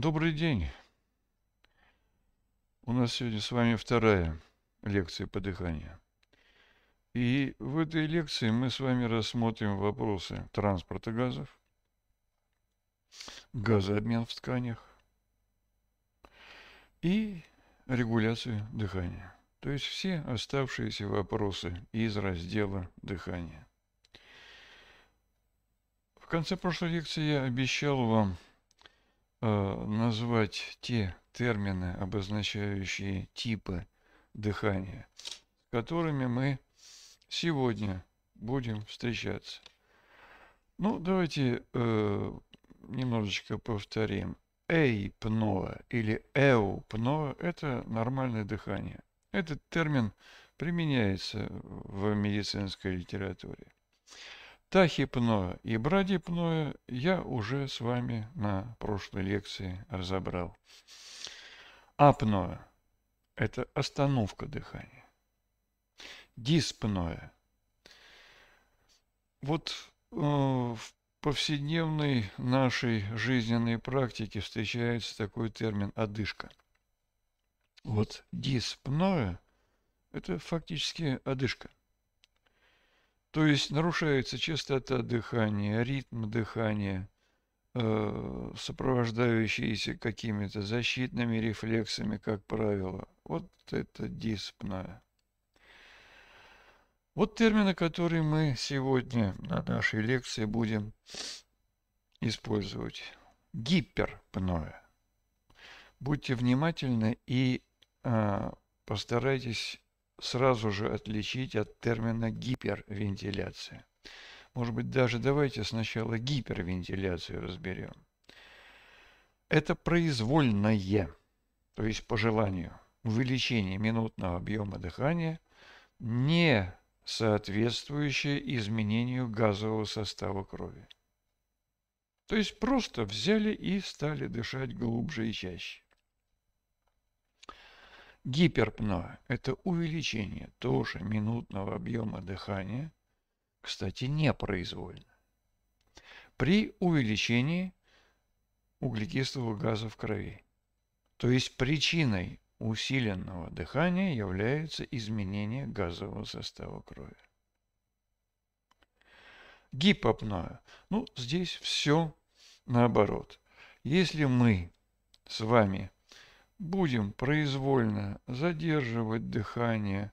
Добрый день. У нас сегодня с вами вторая лекция по дыханию. И в этой лекции мы с вами рассмотрим вопросы транспорта газов, газообмен в тканях и регуляцию дыхания. То есть все оставшиеся вопросы из раздела дыхания. В конце прошлой лекции я обещал вам Э, назвать те термины, обозначающие типы дыхания, с которыми мы сегодня будем встречаться. Ну, давайте э, немножечко повторим. Эйпноа или эупноа – это нормальное дыхание. Этот термин применяется в медицинской литературе. Тахипное и брадипное я уже с вами на прошлой лекции разобрал. Апное – это остановка дыхания. Диспное. Вот э, в повседневной нашей жизненной практике встречается такой термин «одышка». Вот диспное – это фактически одышка. То есть нарушается частота дыхания, ритм дыхания, э, сопровождающиеся какими-то защитными рефлексами, как правило. Вот это диспная. Вот термины, которые мы сегодня на нашей лекции будем использовать. Гиперпное. Будьте внимательны и э, постарайтесь сразу же отличить от термина гипервентиляция. Может быть, даже давайте сначала гипервентиляцию разберем. Это произвольное, то есть по желанию, увеличение минутного объема дыхания, не соответствующее изменению газового состава крови. То есть просто взяли и стали дышать глубже и чаще. Гиперпно это увеличение тоже минутного объема дыхания, кстати, непроизвольно. При увеличении углекислого газа в крови. То есть причиной усиленного дыхания является изменение газового состава крови. Гипопноэ. Ну, здесь все наоборот. Если мы с вами – Будем произвольно задерживать дыхание,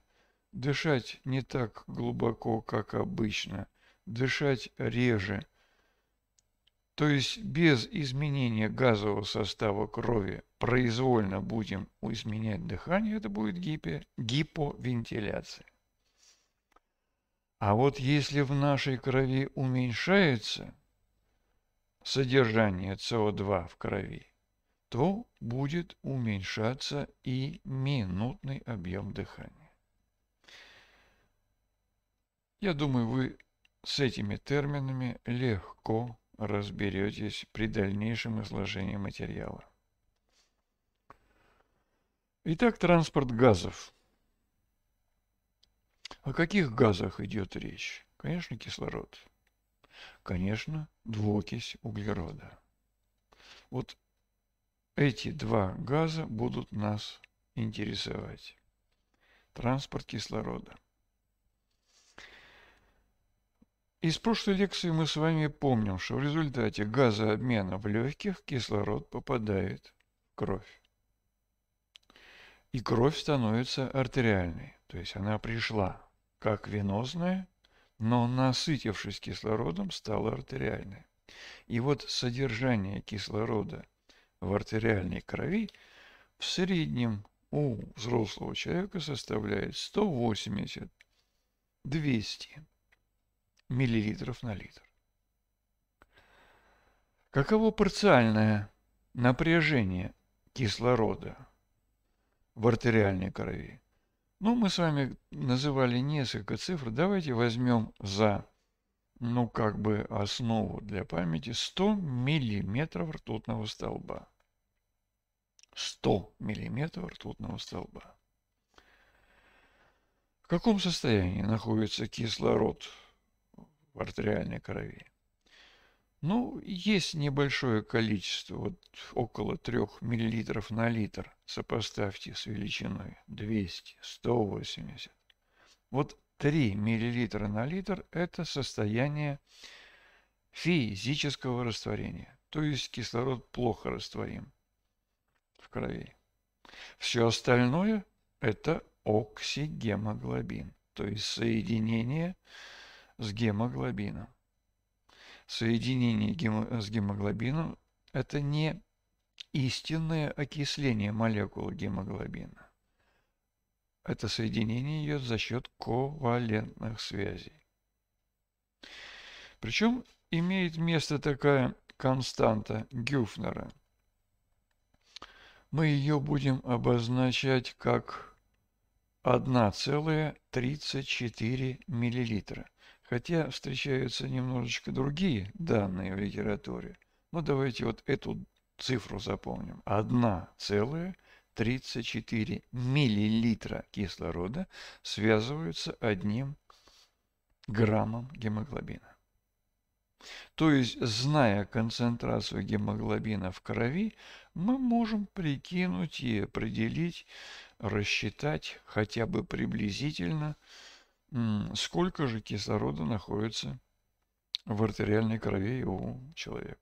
дышать не так глубоко, как обычно, дышать реже. То есть без изменения газового состава крови произвольно будем изменять дыхание, это будет гипо, гиповентиляция. А вот если в нашей крови уменьшается содержание СО2 в крови, то будет уменьшаться и минутный объем дыхания. Я думаю, вы с этими терминами легко разберетесь при дальнейшем изложении материала. Итак, транспорт газов. О каких газах идет речь? Конечно, кислород. Конечно, двуокись углерода. Вот эти два газа будут нас интересовать. Транспорт кислорода. Из прошлой лекции мы с вами помним, что в результате газообмена в легких кислород попадает в кровь. И кровь становится артериальной, то есть она пришла как венозная, но насытившись кислородом, стала артериальной. И вот содержание кислорода – в артериальной крови в среднем у взрослого человека составляет 180-200 мл на литр. Каково парциальное напряжение кислорода в артериальной крови? Ну, мы с вами называли несколько цифр. Давайте возьмем за, ну, как бы основу для памяти 100 миллиметров ртутного столба. 100 мм ртутного столба. В каком состоянии находится кислород в артериальной крови? Ну, есть небольшое количество, вот около 3 мл на литр. Сопоставьте с величиной 200, 180. Вот 3 мл на литр – это состояние физического растворения. То есть кислород плохо растворим крови. Все остальное – это оксигемоглобин, то есть соединение с гемоглобином. Соединение с гемоглобином – это не истинное окисление молекулы гемоглобина. Это соединение идет за счет ковалентных связей. Причем имеет место такая константа Гюфнера – мы ее будем обозначать как 1,34 мл. Хотя встречаются немножечко другие данные в литературе. Но ну, давайте вот эту цифру запомним. 1,34 мл кислорода связываются одним граммом гемоглобина. То есть, зная концентрацию гемоглобина в крови, мы можем прикинуть и определить, рассчитать хотя бы приблизительно, сколько же кислорода находится в артериальной крови у человека.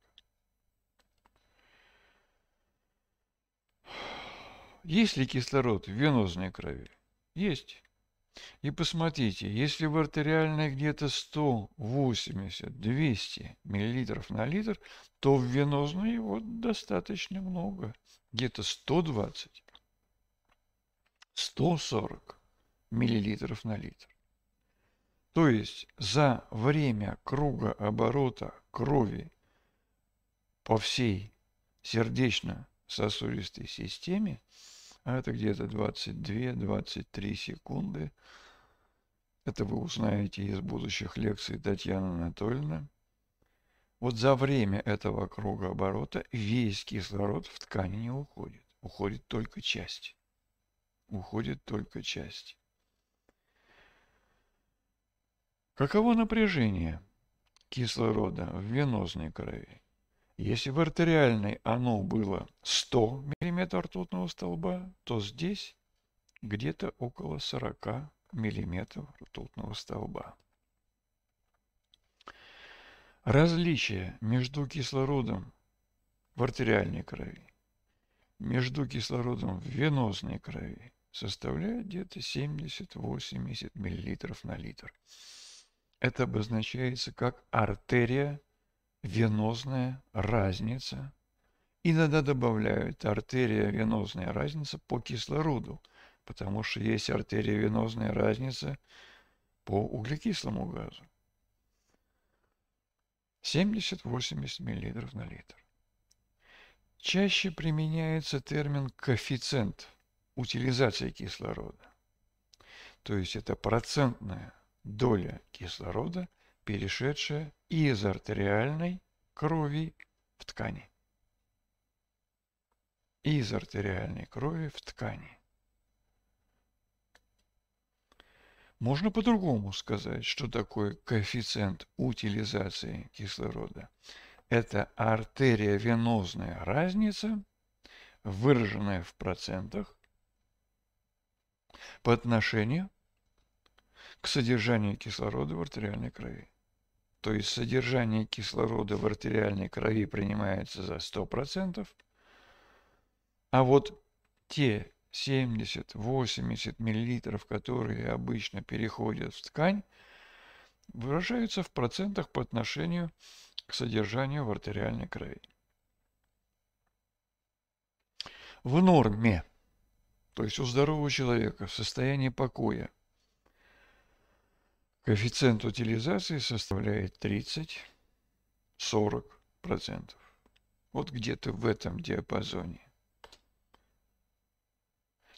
Есть ли кислород в венозной крови? Есть. И посмотрите, если в артериальной где-то 180, 200 мл на литр, то в венозной его достаточно много, где-то 120, 140 мл на литр. То есть за время круга оборота крови по всей сердечно-сосудистой системе а это где-то 22-23 секунды. Это вы узнаете из будущих лекций Татьяны Анатольевны. Вот за время этого круга оборота весь кислород в ткани не уходит. Уходит только часть. Уходит только часть. Каково напряжение кислорода в венозной крови? Если в артериальной оно было 100 мм ртутного столба, то здесь где-то около 40 мм ртутного столба. Различие между кислородом в артериальной крови между кислородом в венозной крови составляет где-то 70-80 мл на литр. Это обозначается как артерия венозная разница. Иногда добавляют артерия венозная разница по кислороду, потому что есть артерия венозная разница по углекислому газу. 70-80 мл на литр. Чаще применяется термин коэффициент утилизации кислорода. То есть это процентная доля кислорода перешедшая из артериальной крови в ткани. Из артериальной крови в ткани. Можно по-другому сказать, что такое коэффициент утилизации кислорода. Это артерия-венозная разница, выраженная в процентах, по отношению к содержанию кислорода в артериальной крови то есть содержание кислорода в артериальной крови принимается за 100%, а вот те 70-80 мл, которые обычно переходят в ткань, выражаются в процентах по отношению к содержанию в артериальной крови. В норме, то есть у здорового человека в состоянии покоя, Коэффициент утилизации составляет 30-40%. Вот где-то в этом диапазоне.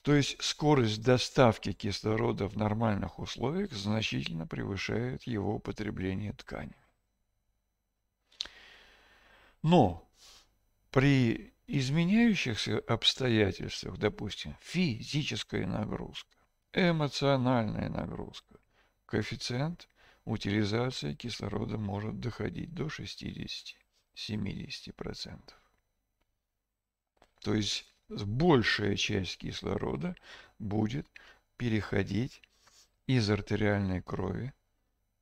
То есть скорость доставки кислорода в нормальных условиях значительно превышает его потребление тканями. Но при изменяющихся обстоятельствах, допустим, физическая нагрузка, эмоциональная нагрузка, Коэффициент утилизации кислорода может доходить до 60-70%. То есть большая часть кислорода будет переходить из артериальной крови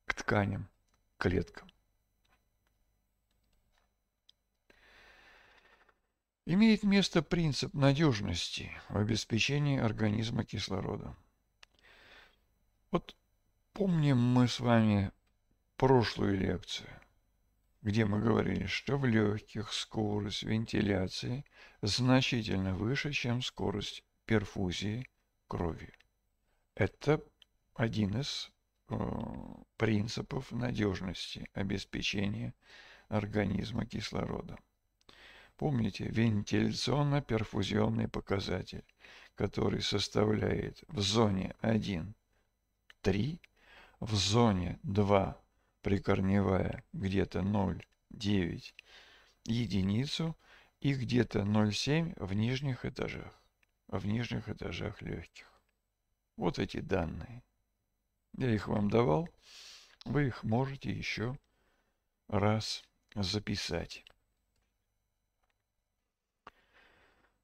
к тканям, к клеткам. Имеет место принцип надежности в обеспечении организма кислородом. Вот Помним мы с вами прошлую лекцию, где мы говорили, что в легких скорость вентиляции значительно выше, чем скорость перфузии крови. Это один из э, принципов надежности обеспечения организма кислородом. Помните, вентиляционно-перфузионный показатель, который составляет в зоне 1 – 3, в зоне 2 прикорневая где-то 0,9 единицу и где-то 0,7 в нижних этажах, в нижних этажах легких. Вот эти данные. Я их вам давал. Вы их можете еще раз записать.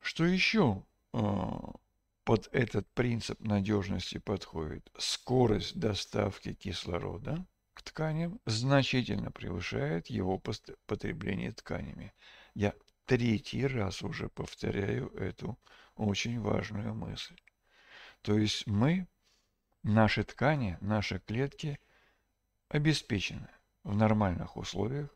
Что еще а, под этот принцип надежности подходит. Скорость доставки кислорода к тканям значительно превышает его потребление тканями. Я третий раз уже повторяю эту очень важную мысль. То есть мы, наши ткани, наши клетки обеспечены в нормальных условиях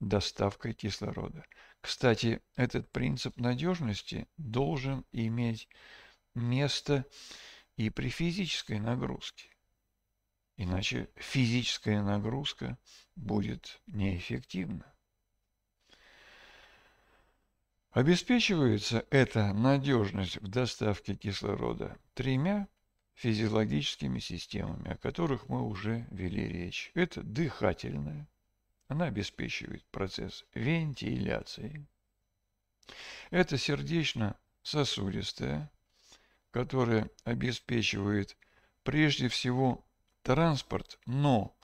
доставкой кислорода. Кстати, этот принцип надежности должен иметь место и при физической нагрузке. Иначе физическая нагрузка будет неэффективна. Обеспечивается эта надежность в доставке кислорода тремя физиологическими системами, о которых мы уже вели речь. Это дыхательная, она обеспечивает процесс вентиляции. Это сердечно-сосудистая, которая обеспечивает прежде всего транспорт, но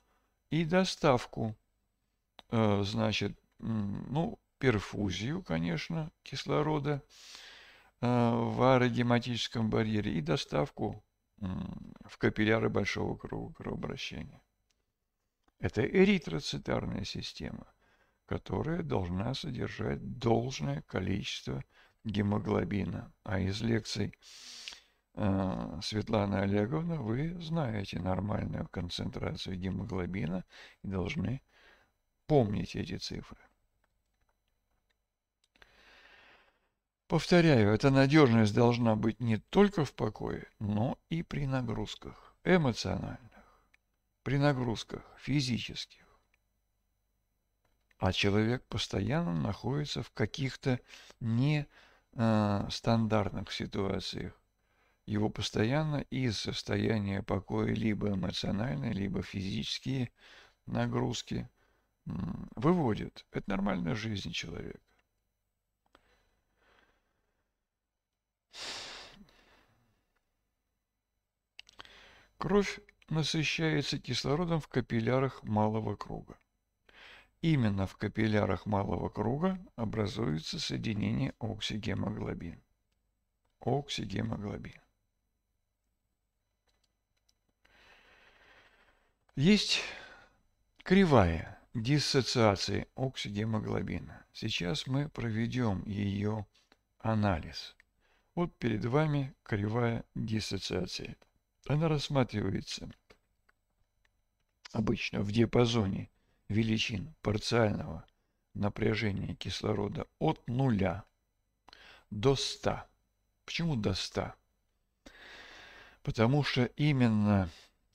и доставку, э, значит, ну, перфузию, конечно, кислорода э, в аэродинамическом барьере и доставку в капилляры большого круга кровообращения. Это эритроцитарная система, которая должна содержать должное количество гемоглобина. А из лекций а, Светлана Олеговна, вы знаете нормальную концентрацию гемоглобина и должны помнить эти цифры. Повторяю, эта надежность должна быть не только в покое, но и при нагрузках эмоциональных, при нагрузках физических. А человек постоянно находится в каких-то нестандартных а, ситуациях, его постоянно из состояния покоя либо эмоциональные, либо физические нагрузки выводит. Это нормальная жизнь человека. Кровь насыщается кислородом в капиллярах малого круга. Именно в капиллярах малого круга образуется соединение оксигемоглобин. Оксигемоглобин. Есть кривая диссоциации оксигемоглобина. Сейчас мы проведем ее анализ. Вот перед вами кривая диссоциации. Она рассматривается обычно в диапазоне величин парциального напряжения кислорода от 0 до 100. Почему до 100? Потому что именно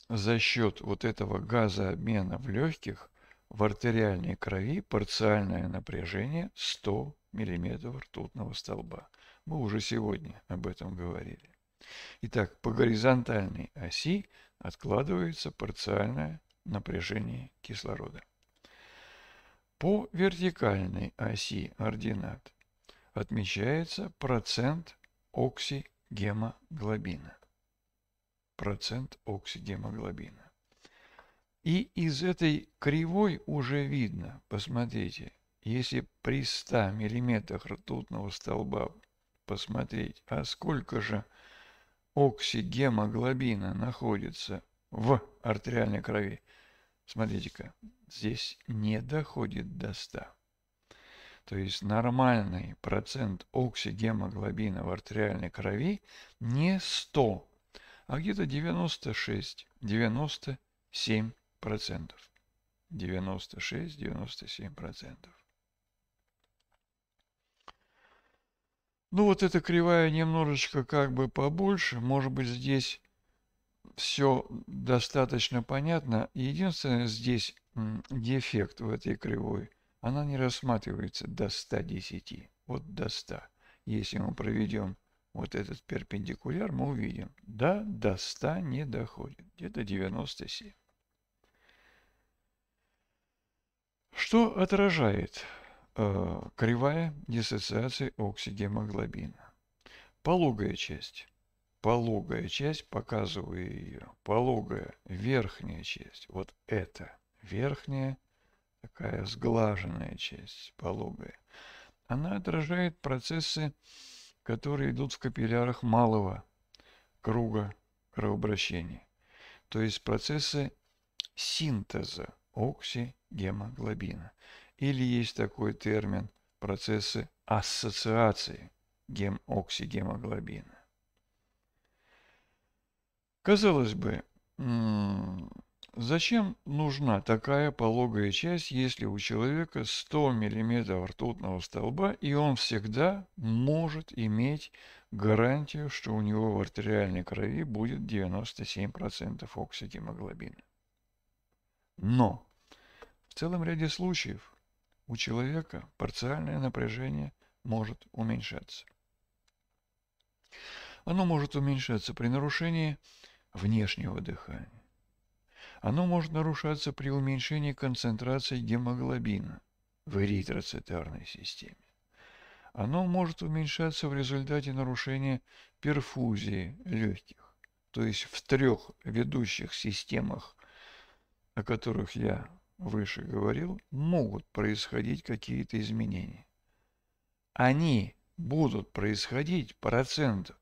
за счет вот этого газообмена в легких в артериальной крови парциальное напряжение 100 мм ртутного столба. Мы уже сегодня об этом говорили. Итак, по горизонтальной оси откладывается парциальное напряжение кислорода. По вертикальной оси ординат отмечается процент оксигемоглобина процент оксигемоглобина. И из этой кривой уже видно, посмотрите, если при 100 миллиметрах ртутного столба посмотреть, а сколько же оксигемоглобина находится в артериальной крови, смотрите-ка, здесь не доходит до 100. То есть нормальный процент оксигемоглобина в артериальной крови не 100 а где-то 96-97%. 96-97%. Ну вот эта кривая немножечко как бы побольше. Может быть здесь все достаточно понятно. Единственное здесь дефект в этой кривой. Она не рассматривается до 110. Вот до 100. Если мы проведем вот этот перпендикуляр мы увидим. Да, до 100 не доходит. Где-то 97. Что отражает э, кривая диссоциации оксигемоглобина? Пологая часть. Пологая часть, показываю ее. Пологая верхняя часть. Вот эта верхняя, такая сглаженная часть, пологая. Она отражает процессы которые идут в капиллярах малого круга кровообращения, то есть процессы синтеза оксигемоглобина. Или есть такой термин процессы ассоциации гем-оксигемоглобина. Казалось бы, Зачем нужна такая пологая часть, если у человека 100 мм ртутного столба, и он всегда может иметь гарантию, что у него в артериальной крови будет 97% оксигемоглобина? Но в целом ряде случаев у человека парциальное напряжение может уменьшаться. Оно может уменьшаться при нарушении внешнего дыхания оно может нарушаться при уменьшении концентрации гемоглобина в эритроцитарной системе. Оно может уменьшаться в результате нарушения перфузии легких, то есть в трех ведущих системах, о которых я выше говорил, могут происходить какие-то изменения. Они будут происходить процентов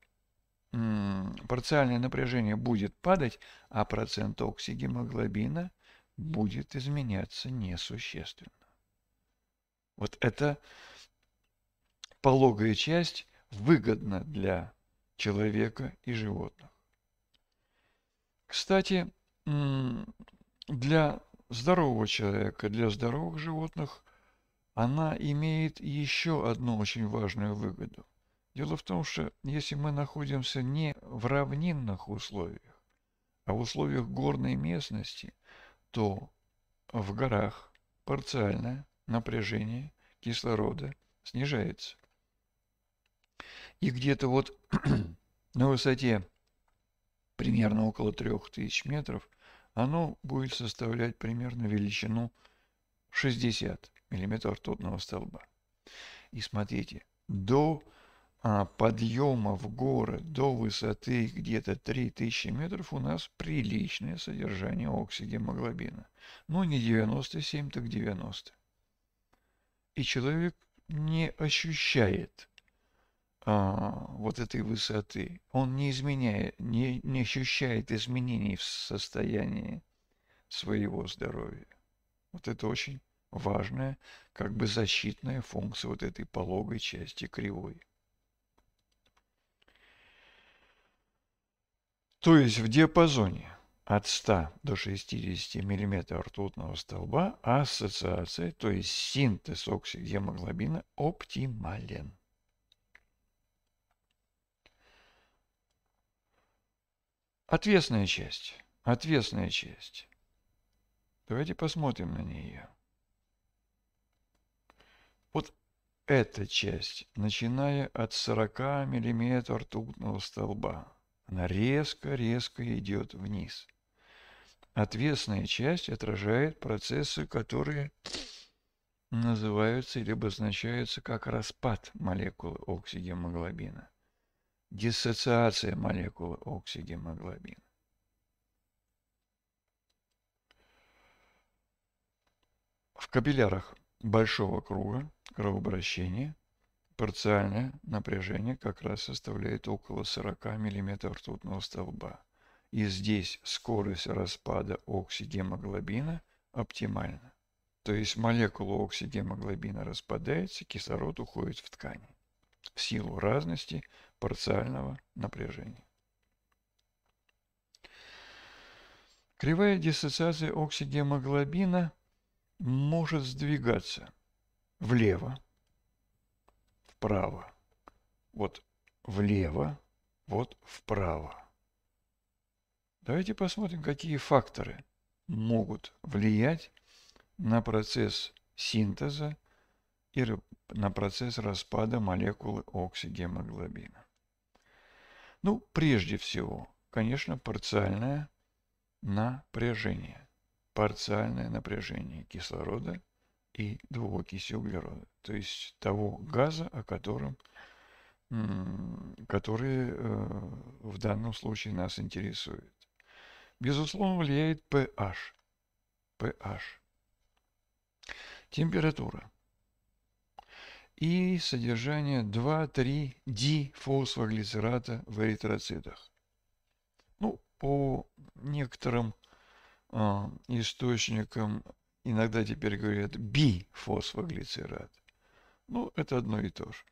парциальное напряжение будет падать, а процент оксигемоглобина будет изменяться несущественно. Вот это пологая часть выгодна для человека и животных. Кстати, для здорового человека, для здоровых животных она имеет еще одну очень важную выгоду. Дело в том, что если мы находимся не в равнинных условиях, а в условиях горной местности, то в горах парциальное напряжение кислорода снижается. И где-то вот на высоте примерно около 3000 метров оно будет составлять примерно величину 60 миллиметров ртутного столба. И смотрите, до а, подъема в горы до высоты где-то 3000 метров у нас приличное содержание оксигемоглобина. Но ну, не 97, так 90. И человек не ощущает а, вот этой высоты. Он не изменяет, не, не ощущает изменений в состоянии своего здоровья. Вот это очень важная, как бы защитная функция вот этой пологой части кривой. то есть в диапазоне от 100 до 60 мм ртутного столба ассоциация, то есть синтез оксигемоглобина оптимален. Отвесная часть. Отвесная часть. Давайте посмотрим на нее. Вот эта часть, начиная от 40 мм ртутного столба, она резко-резко идет вниз. Отвесная часть отражает процессы, которые называются или обозначаются как распад молекулы оксигемоглобина, диссоциация молекулы оксигемоглобина. В капиллярах большого круга кровообращения Парциальное напряжение как раз составляет около 40 мм ртутного столба. И здесь скорость распада оксигемоглобина оптимальна. То есть молекула оксигемоглобина распадается, кислород уходит в ткани. В силу разности парциального напряжения. Кривая диссоциации оксигемоглобина может сдвигаться влево вправо, вот влево, вот вправо. Давайте посмотрим, какие факторы могут влиять на процесс синтеза и на процесс распада молекулы оксигемоглобина. Ну, прежде всего, конечно, парциальное напряжение. Парциальное напряжение кислорода и двуокиси углерода, то есть того газа, о котором, который э, в данном случае нас интересует. Безусловно, влияет pH. pH. Температура. И содержание 2,3-дифосфоглицерата в эритроцитах. Ну, по некоторым э, источникам Иногда теперь говорят бифосфоглицерат. Ну, это одно и то же.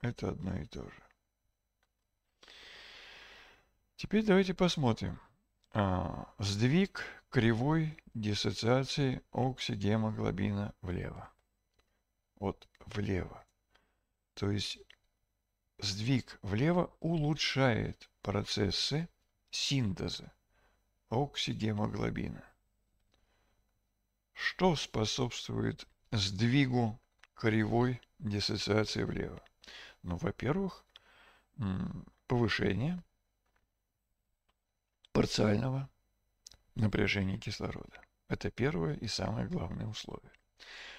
Это одно и то же. Теперь давайте посмотрим. А, сдвиг кривой диссоциации оксигемоглобина влево. Вот влево. То есть сдвиг влево улучшает процессы синтеза оксигемоглобина что способствует сдвигу кривой диссоциации влево? Ну, во-первых, повышение парциального напряжения кислорода. Это первое и самое главное условие.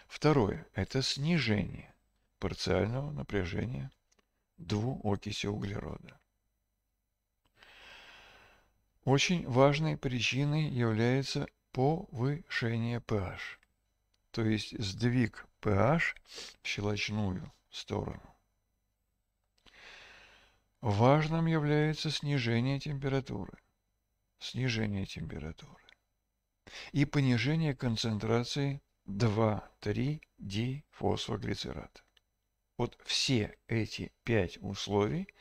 Второе – это снижение парциального напряжения двуокиси углерода. Очень важной причиной является повышение pH, то есть сдвиг pH в щелочную сторону. Важным является снижение температуры, снижение температуры и понижение концентрации 2,3-дифосфоглицерата. Вот все эти пять условий –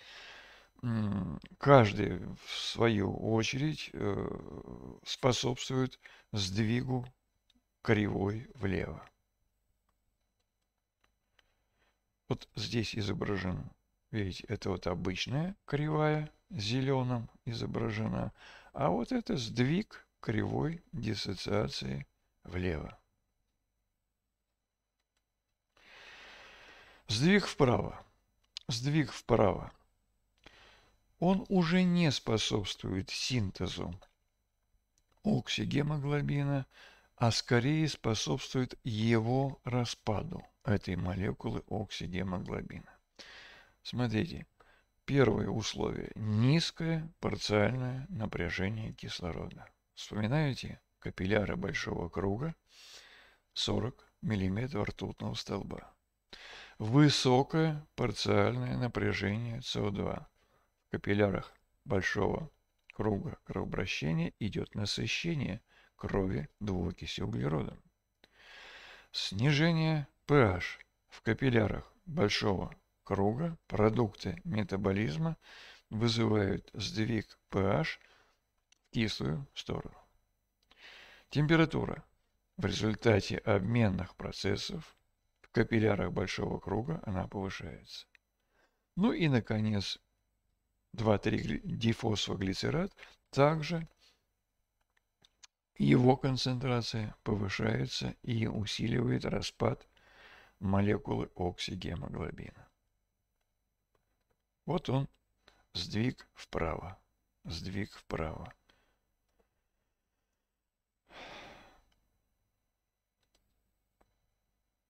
каждый в свою очередь э, способствует сдвигу кривой влево. Вот здесь изображен, видите, это вот обычная кривая, зеленым изображена, а вот это сдвиг кривой диссоциации влево. Сдвиг вправо. Сдвиг вправо он уже не способствует синтезу оксигемоглобина, а скорее способствует его распаду, этой молекулы оксигемоглобина. Смотрите, первое условие – низкое парциальное напряжение кислорода. Вспоминаете капилляры большого круга 40 мм ртутного столба. Высокое парциальное напряжение СО2 в капиллярах большого круга кровообращения идет насыщение крови двуокиси углерода. Снижение pH в капиллярах большого круга продукты метаболизма вызывают сдвиг pH в кислую сторону. Температура в результате обменных процессов в капиллярах большого круга она повышается. Ну и, наконец, 2,3 дифосфоглицерат, также его концентрация повышается и усиливает распад молекулы оксигемоглобина. Вот он, сдвиг вправо, сдвиг вправо.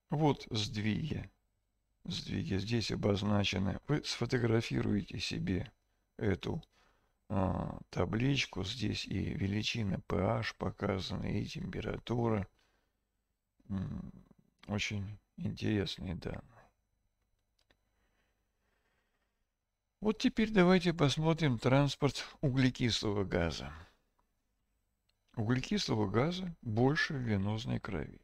Вот сдвиги. Сдвиги здесь обозначены. Вы сфотографируете себе эту а, табличку. Здесь и величина pH показана, и температура. Очень интересные данные. Вот теперь давайте посмотрим транспорт углекислого газа. Углекислого газа больше в венозной крови.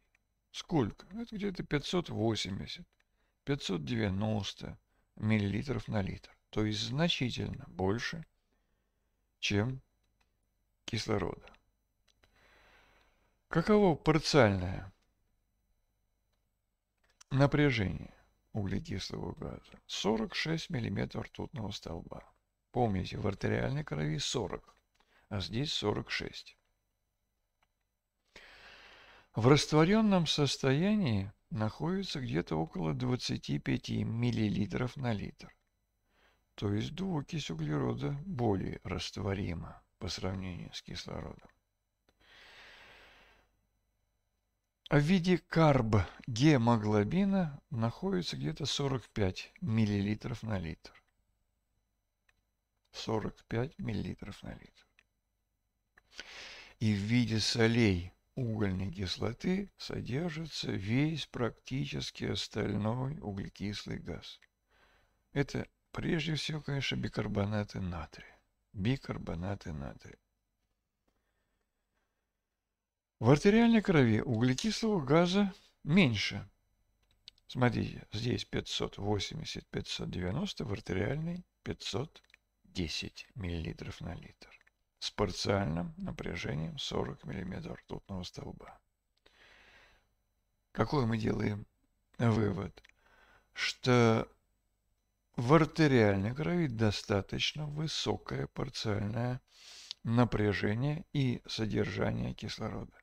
Сколько? Это где-то 580, 590 миллилитров на литр то есть значительно больше, чем кислорода. Каково парциальное напряжение углекислого газа? 46 мм ртутного столба. Помните, в артериальной крови 40, а здесь 46. В растворенном состоянии находится где-то около 25 мл на литр. То есть двуокись углерода более растворима по сравнению с кислородом. А В виде карбгемоглобина находится где-то 45 мл на литр. 45 мл на литр. И в виде солей угольной кислоты содержится весь практически остальной углекислый газ. Это Прежде всего, конечно, бикарбонаты натрия. Бикарбонаты натрия. В артериальной крови углекислого газа меньше. Смотрите, здесь 580-590, в артериальной 510 мл на литр. С парциальным напряжением 40 мм ртутного столба. Какой мы делаем вывод? Что в артериальной крови достаточно высокое парциальное напряжение и содержание кислорода.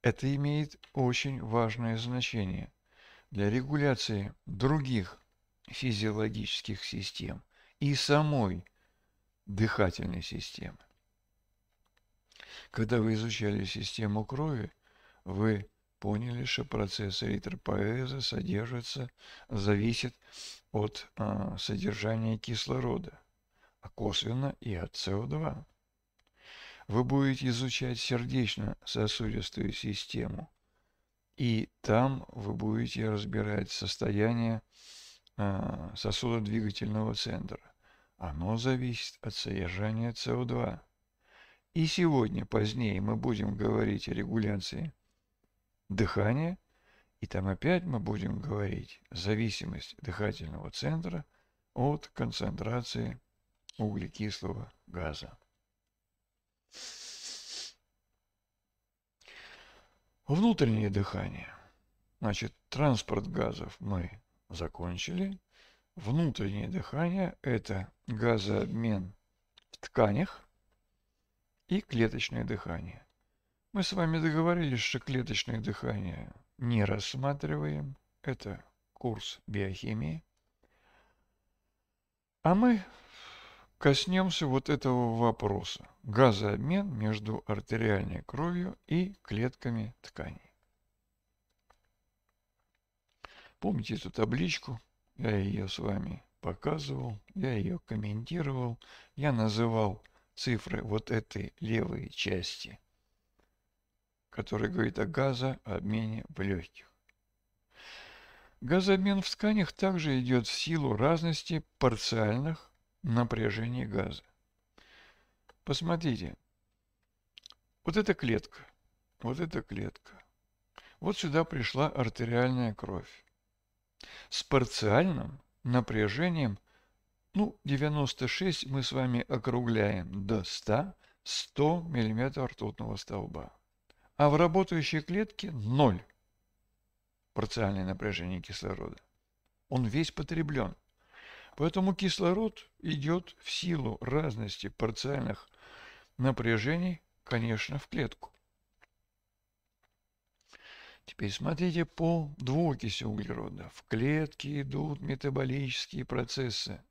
Это имеет очень важное значение для регуляции других физиологических систем и самой дыхательной системы. Когда вы изучали систему крови, вы поняли, что процесс эритропоэза содержится, зависит от а, содержания кислорода, а косвенно и от СО2. Вы будете изучать сердечно-сосудистую систему, и там вы будете разбирать состояние а, сосудодвигательного центра. Оно зависит от содержания СО2. И сегодня, позднее, мы будем говорить о регуляции дыхание, и там опять мы будем говорить зависимость дыхательного центра от концентрации углекислого газа. Внутреннее дыхание. Значит, транспорт газов мы закончили. Внутреннее дыхание – это газообмен в тканях и клеточное дыхание. Мы с вами договорились, что клеточное дыхание не рассматриваем. Это курс биохимии. А мы коснемся вот этого вопроса. Газообмен между артериальной кровью и клетками тканей. Помните эту табличку? Я ее с вами показывал, я ее комментировал, я называл цифры вот этой левой части который говорит о газообмене в легких. Газообмен в тканях также идет в силу разности парциальных напряжений газа. Посмотрите, вот эта клетка, вот эта клетка, вот сюда пришла артериальная кровь с парциальным напряжением, ну, 96 мы с вами округляем до 100, 100 миллиметров ртутного столба а в работающей клетке ноль парциальное напряжение кислорода. Он весь потреблен. Поэтому кислород идет в силу разности парциальных напряжений, конечно, в клетку. Теперь смотрите по двуокиси углерода. В клетке идут метаболические процессы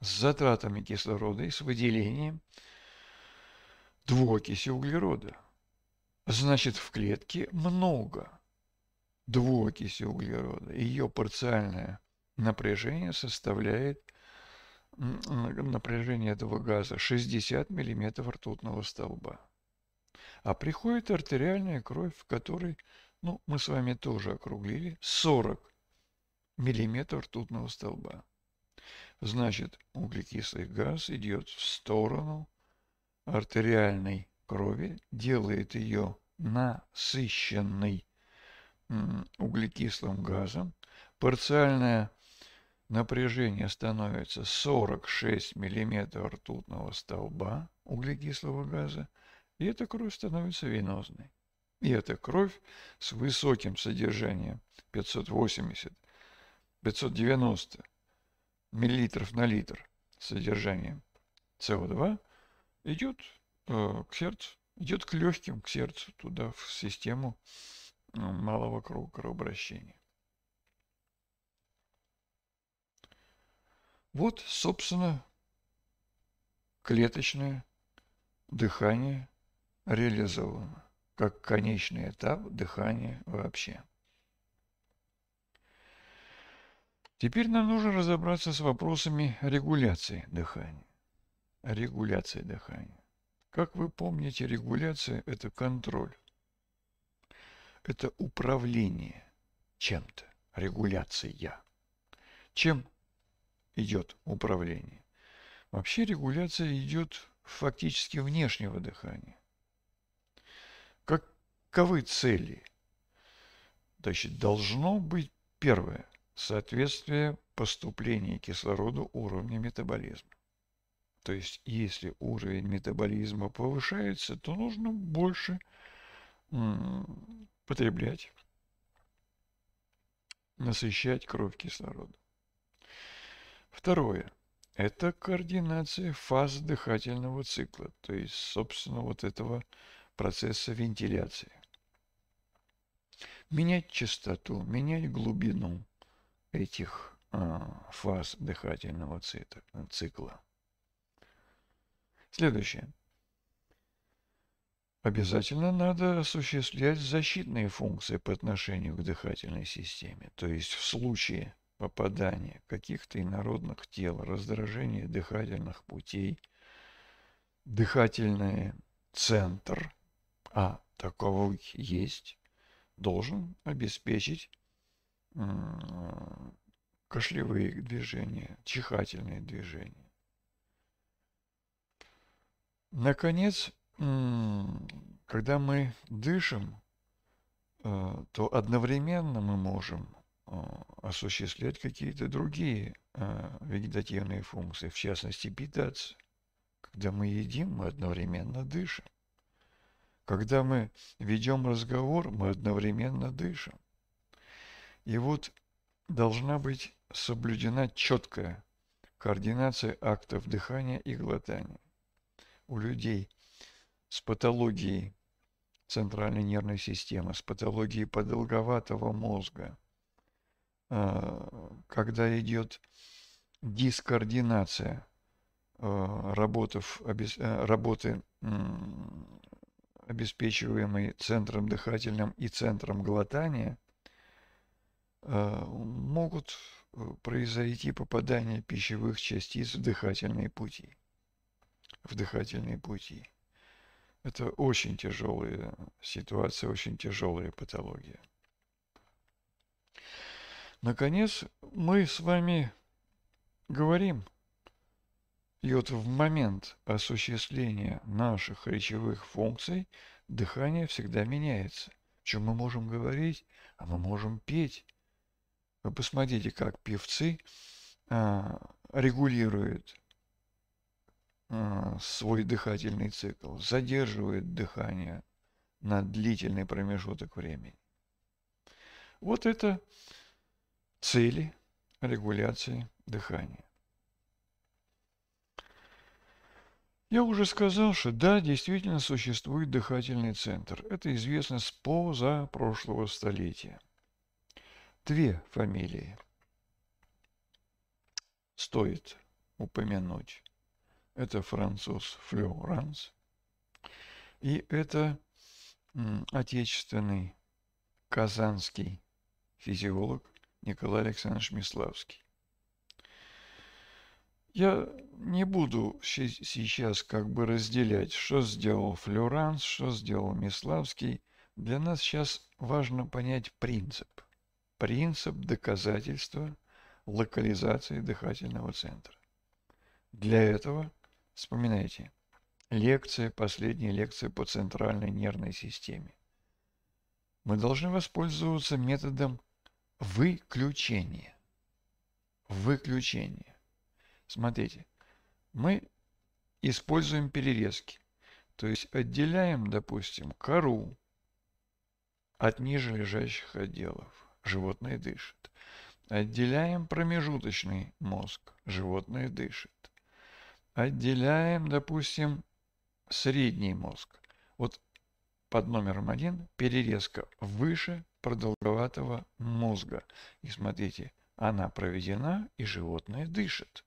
с затратами кислорода и с выделением двуокиси углерода. Значит, в клетке много двуокиси углерода. Ее парциальное напряжение составляет напряжение этого газа 60 мм ртутного столба. А приходит артериальная кровь, в которой, ну, мы с вами тоже округлили, 40 мм ртутного столба. Значит, углекислый газ идет в сторону артериальной крови делает ее насыщенной углекислым газом. Парциальное напряжение становится 46 мм ртутного столба углекислого газа, и эта кровь становится венозной. И эта кровь с высоким содержанием 580, 590 миллилитров на литр содержанием СО2 идет Э, к сердцу, идет к легким, к сердцу, туда, в систему э, малого кровообращения. Вот, собственно, клеточное дыхание реализовано, как конечный этап дыхания вообще. Теперь нам нужно разобраться с вопросами регуляции дыхания. Регуляции дыхания. Как вы помните, регуляция – это контроль. Это управление чем-то, регуляция. Чем идет управление? Вообще регуляция идет фактически внешнего дыхания. Каковы цели? Значит, должно быть первое – соответствие поступления кислорода уровня метаболизма. То есть, если уровень метаболизма повышается, то нужно больше потреблять, насыщать кровь кислородом. Второе. Это координация фаз дыхательного цикла, то есть, собственно, вот этого процесса вентиляции. Менять частоту, менять глубину этих а, фаз дыхательного цикла. Следующее. Обязательно надо осуществлять защитные функции по отношению к дыхательной системе. То есть в случае попадания каких-то инородных тел, раздражения дыхательных путей, дыхательный центр, а такого есть, должен обеспечить кашлевые движения, чихательные движения Наконец, когда мы дышим, э, то одновременно мы можем э, осуществлять какие-то другие э, вегетативные функции, в частности питаться. Когда мы едим, мы одновременно дышим. Когда мы ведем разговор, мы одновременно дышим. И вот должна быть соблюдена четкая координация актов дыхания и глотания у людей с патологией центральной нервной системы, с патологией подолговатого мозга, а, когда идет дискоординация а, работов, а, работы, обеспечиваемой центром дыхательным и центром глотания, могут э, произойти попадание пищевых частиц в дыхательные пути в дыхательные пути. Это очень тяжелая ситуация, очень тяжелая патология. Наконец, мы с вами говорим, и вот в момент осуществления наших речевых функций дыхание всегда меняется. О Чем мы можем говорить, а мы можем петь. Вы посмотрите, как певцы а, регулируют а, свой дыхательный цикл, задерживает дыхание на длительный промежуток времени. Вот это цели регуляции дыхания. Я уже сказал, что да, действительно существует дыхательный центр. Это известно с позапрошлого столетия. Две фамилии стоит упомянуть это француз Флюранс, и это отечественный казанский физиолог Николай Александрович Миславский. Я не буду сейчас как бы разделять, что сделал Флюранс, что сделал Миславский. Для нас сейчас важно понять принцип. Принцип доказательства локализации дыхательного центра. Для этого Вспоминайте. Лекция, последняя лекция по центральной нервной системе. Мы должны воспользоваться методом выключения. Выключение. Смотрите, мы используем перерезки. То есть отделяем, допустим, кору от ниже лежащих отделов. Животное дышит. Отделяем промежуточный мозг. Животное дышит. Отделяем, допустим, средний мозг. Вот под номером один перерезка выше продолговатого мозга. И смотрите, она проведена, и животное дышит.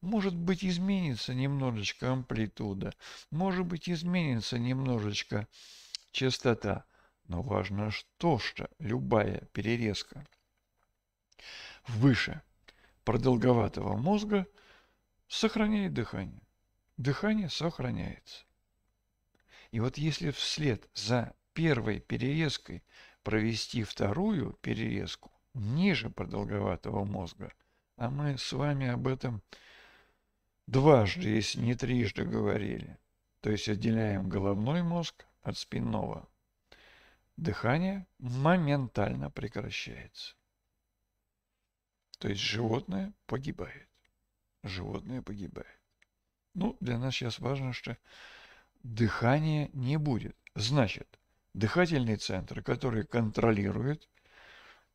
Может быть, изменится немножечко амплитуда, может быть, изменится немножечко частота, но важно то, что любая перерезка выше продолговатого мозга – сохраняет дыхание. Дыхание сохраняется. И вот если вслед за первой перерезкой провести вторую перерезку ниже продолговатого мозга, а мы с вами об этом дважды, если не трижды говорили, то есть отделяем головной мозг от спинного, дыхание моментально прекращается. То есть животное погибает животное погибает. Ну, для нас сейчас важно, что дыхания не будет. Значит, дыхательные центры, которые контролируют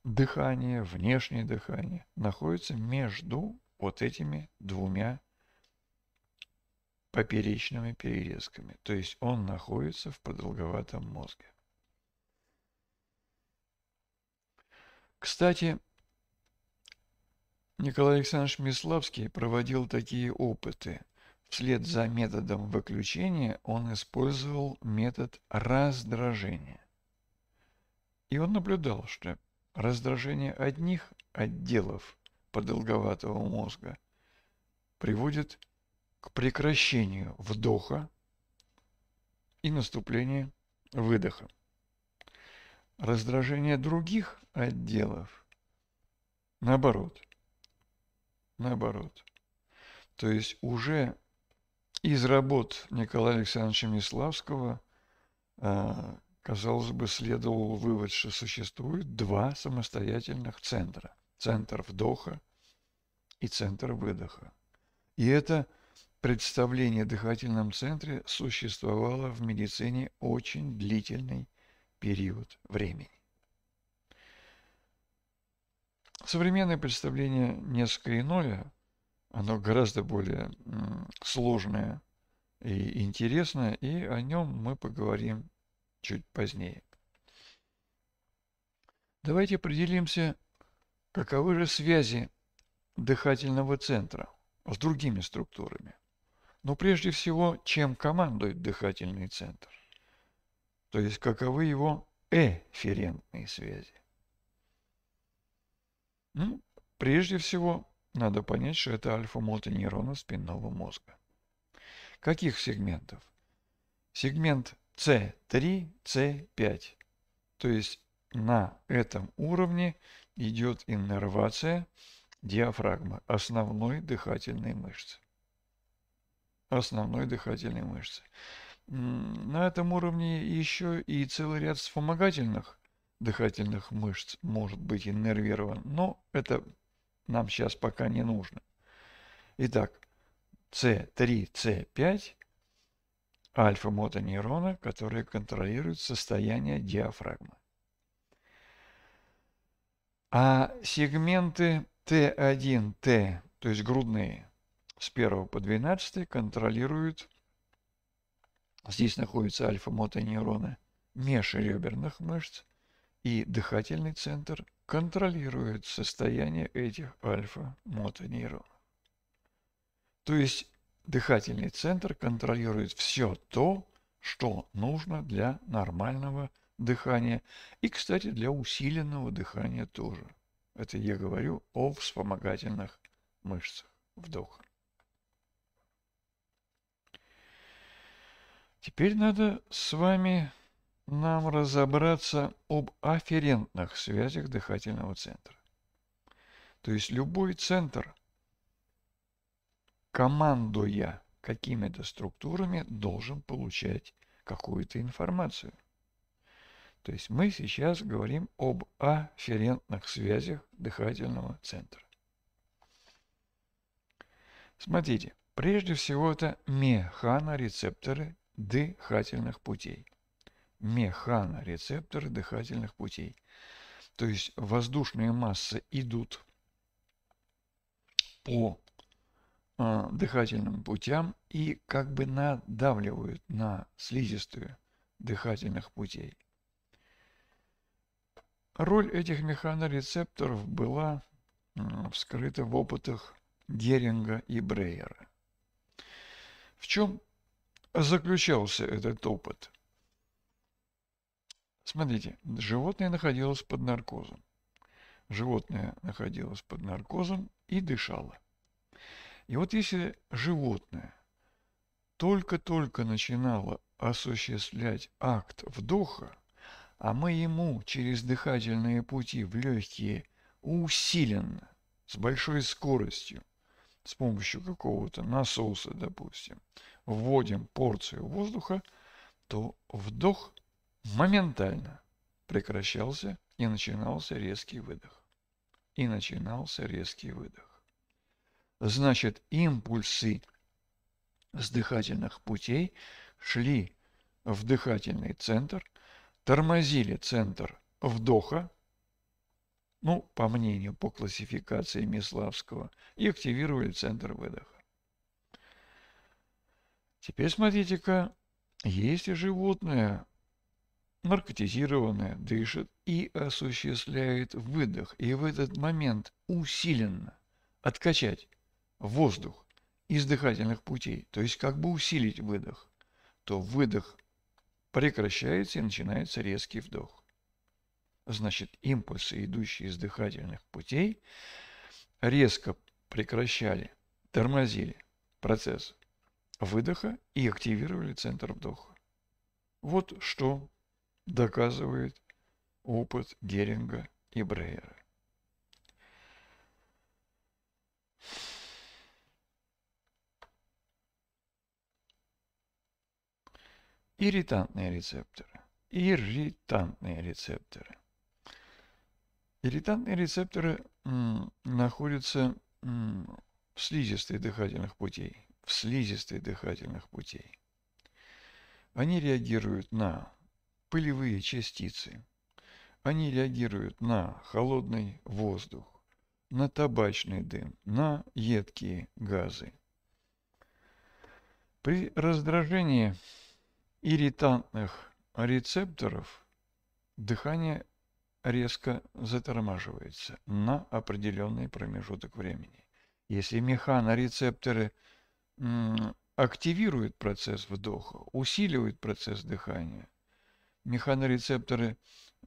дыхание, внешнее дыхание, находятся между вот этими двумя поперечными перерезками. То есть он находится в продолговатом мозге. Кстати, Николай Александрович Миславский проводил такие опыты. Вслед за методом выключения он использовал метод раздражения. И он наблюдал, что раздражение одних отделов подолговатого мозга приводит к прекращению вдоха и наступлению выдоха. Раздражение других отделов, наоборот – наоборот. То есть уже из работ Николая Александровича Миславского, э, казалось бы, следовал вывод, что существует два самостоятельных центра. Центр вдоха и центр выдоха. И это представление о дыхательном центре существовало в медицине очень длительный период времени. Современное представление несколько иное, оно гораздо более сложное и интересное, и о нем мы поговорим чуть позднее. Давайте определимся, каковы же связи дыхательного центра с другими структурами. Но ну, прежде всего, чем командует дыхательный центр, то есть каковы его эферентные связи. Ну, прежде всего, надо понять, что это альфа-моты спинного мозга. Каких сегментов? Сегмент C3, C5. То есть на этом уровне идет иннервация диафрагмы, основной дыхательной мышцы. Основной дыхательной мышцы. На этом уровне еще и целый ряд вспомогательных дыхательных мышц может быть иннервирован, но это нам сейчас пока не нужно. Итак, С3, С5 альфа-мотонейрона, которые контролируют состояние диафрагмы. А сегменты Т1, Т, то есть грудные, с 1 по 12 контролируют, здесь находятся альфа-мотонейроны межреберных мышц, и дыхательный центр контролирует состояние этих альфа-мотонейронов. То есть дыхательный центр контролирует все то, что нужно для нормального дыхания и, кстати, для усиленного дыхания тоже. Это я говорю о вспомогательных мышцах вдоха. Теперь надо с вами нам разобраться об афферентных связях дыхательного центра. То есть любой центр, командуя какими-то структурами, должен получать какую-то информацию. То есть мы сейчас говорим об афферентных связях дыхательного центра. Смотрите, прежде всего это механорецепторы дыхательных путей механорецепторы дыхательных путей. То есть воздушные массы идут по э, дыхательным путям и как бы надавливают на слизистую дыхательных путей. Роль этих механорецепторов была э, вскрыта в опытах Геринга и Брейера. В чем заключался этот опыт? Смотрите, животное находилось под наркозом. Животное находилось под наркозом и дышало. И вот если животное только-только начинало осуществлять акт вдоха, а мы ему через дыхательные пути в легкие усиленно, с большой скоростью, с помощью какого-то насоса, допустим, вводим порцию воздуха, то вдох моментально прекращался и начинался резкий выдох. И начинался резкий выдох. Значит, импульсы с дыхательных путей шли в дыхательный центр, тормозили центр вдоха, ну, по мнению, по классификации Миславского, и активировали центр выдоха. Теперь смотрите-ка, есть и животное наркотизированная, дышит и осуществляет выдох, и в этот момент усиленно откачать воздух из дыхательных путей, то есть как бы усилить выдох, то выдох прекращается и начинается резкий вдох. Значит, импульсы, идущие из дыхательных путей, резко прекращали, тормозили процесс выдоха и активировали центр вдоха. Вот что доказывает опыт Геринга и Брейера. Ирритантные рецепторы. Ирритантные рецепторы. Ирритантные рецепторы находятся в слизистой дыхательных путей. В слизистой дыхательных путей. Они реагируют на пылевые частицы. Они реагируют на холодный воздух, на табачный дым, на едкие газы. При раздражении ирритантных рецепторов дыхание резко затормаживается на определенный промежуток времени. Если механорецепторы активируют процесс вдоха, усиливают процесс дыхания, механорецепторы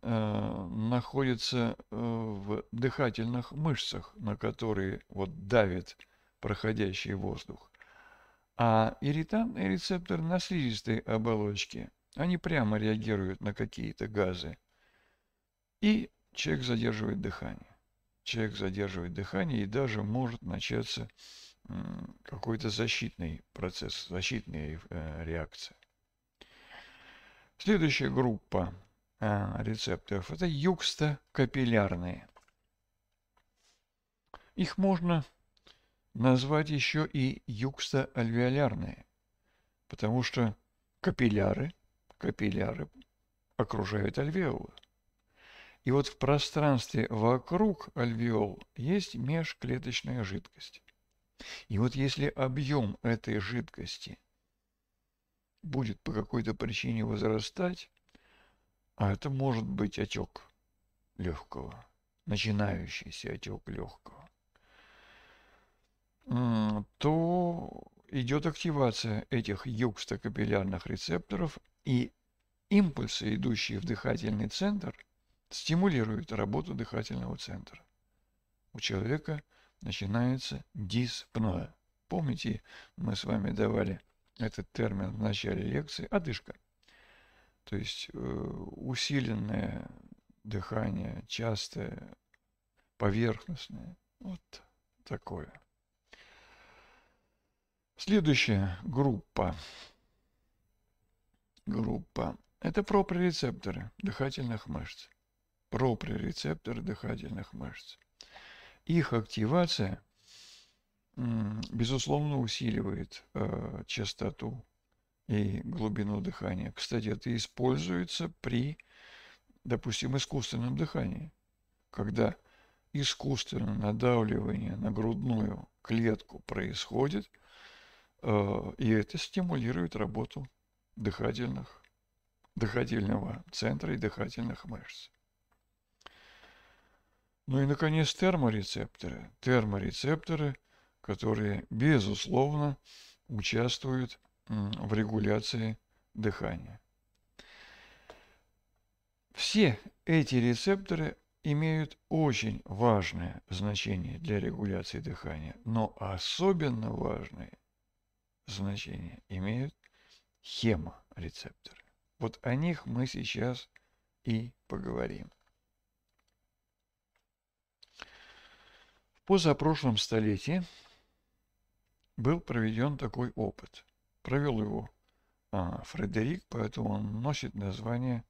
э, находятся э, в дыхательных мышцах, на которые вот давит проходящий воздух. А ирритантные рецепторы на слизистой оболочке. Они прямо реагируют на какие-то газы. И человек задерживает дыхание. Человек задерживает дыхание и даже может начаться какой-то защитный процесс, защитная э, реакция. Следующая группа а, рецепторов – это юкстокапиллярные. Их можно назвать еще и юкстоальвеолярные, потому что капилляры, капилляры окружают альвеолы. И вот в пространстве вокруг альвеол есть межклеточная жидкость. И вот если объем этой жидкости будет по какой-то причине возрастать, а это может быть отек легкого, начинающийся отек легкого, то идет активация этих юкстокапиллярных рецепторов, и импульсы, идущие в дыхательный центр, стимулируют работу дыхательного центра. У человека начинается диспноя. Помните, мы с вами давали этот термин в начале лекции, одышка. То есть э, усиленное дыхание, частое, поверхностное. Вот такое. Следующая группа. Группа. Это проприорецепторы дыхательных мышц. Проприорецепторы дыхательных мышц. Их активация безусловно, усиливает э, частоту и глубину дыхания. Кстати, это используется при, допустим, искусственном дыхании, когда искусственное надавливание на грудную клетку происходит, э, и это стимулирует работу дыхательных, дыхательного центра и дыхательных мышц. Ну и, наконец, терморецепторы. Терморецепторы – которые, безусловно, участвуют в регуляции дыхания. Все эти рецепторы имеют очень важное значение для регуляции дыхания, но особенно важное значение имеют хеморецепторы. Вот о них мы сейчас и поговорим. В позапрошлом столетии был проведен такой опыт. Провел его а, Фредерик, поэтому он носит название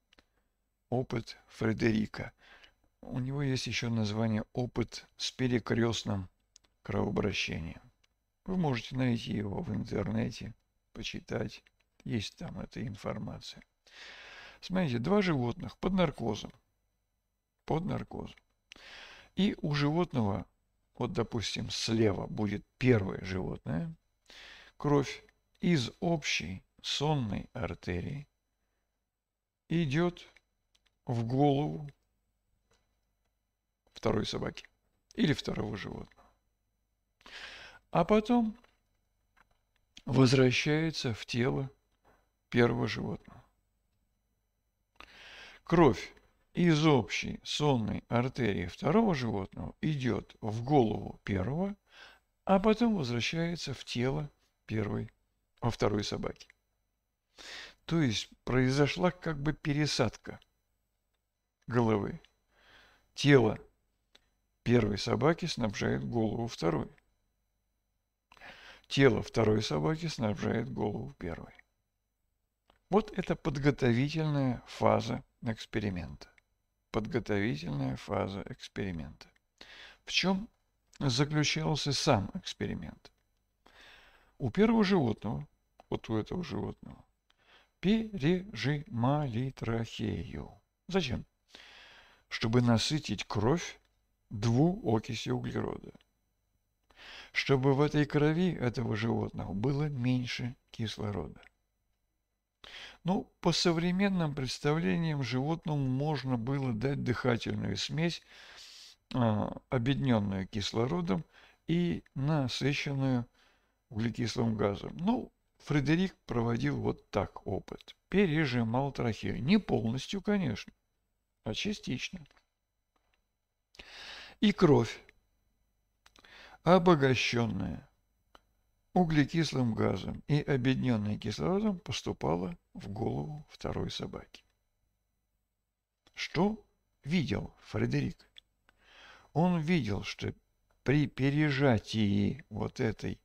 «Опыт Фредерика». У него есть еще название «Опыт с перекрестным кровообращением». Вы можете найти его в интернете, почитать. Есть там эта информация. Смотрите, два животных под наркозом. Под наркозом. И у животного вот, допустим, слева будет первое животное, кровь из общей сонной артерии идет в голову второй собаки или второго животного. А потом возвращается в тело первого животного. Кровь из общей сонной артерии второго животного идет в голову первого, а потом возвращается в тело первой, во второй собаки. То есть произошла как бы пересадка головы. Тело первой собаки снабжает голову второй. Тело второй собаки снабжает голову первой. Вот это подготовительная фаза эксперимента подготовительная фаза эксперимента. В чем заключался сам эксперимент? У первого животного, вот у этого животного, пережимали трахею. Зачем? Чтобы насытить кровь двуокиси углерода. Чтобы в этой крови этого животного было меньше кислорода. Ну, по современным представлениям животному можно было дать дыхательную смесь, а, обедненную кислородом и насыщенную углекислым газом. Ну, Фредерик проводил вот так опыт. Пережимал трахею. Не полностью, конечно, а частично. И кровь, обогащенная углекислым газом и обедненной кислородом поступала в голову второй собаки. Что видел Фредерик? Он видел, что при пережатии вот этой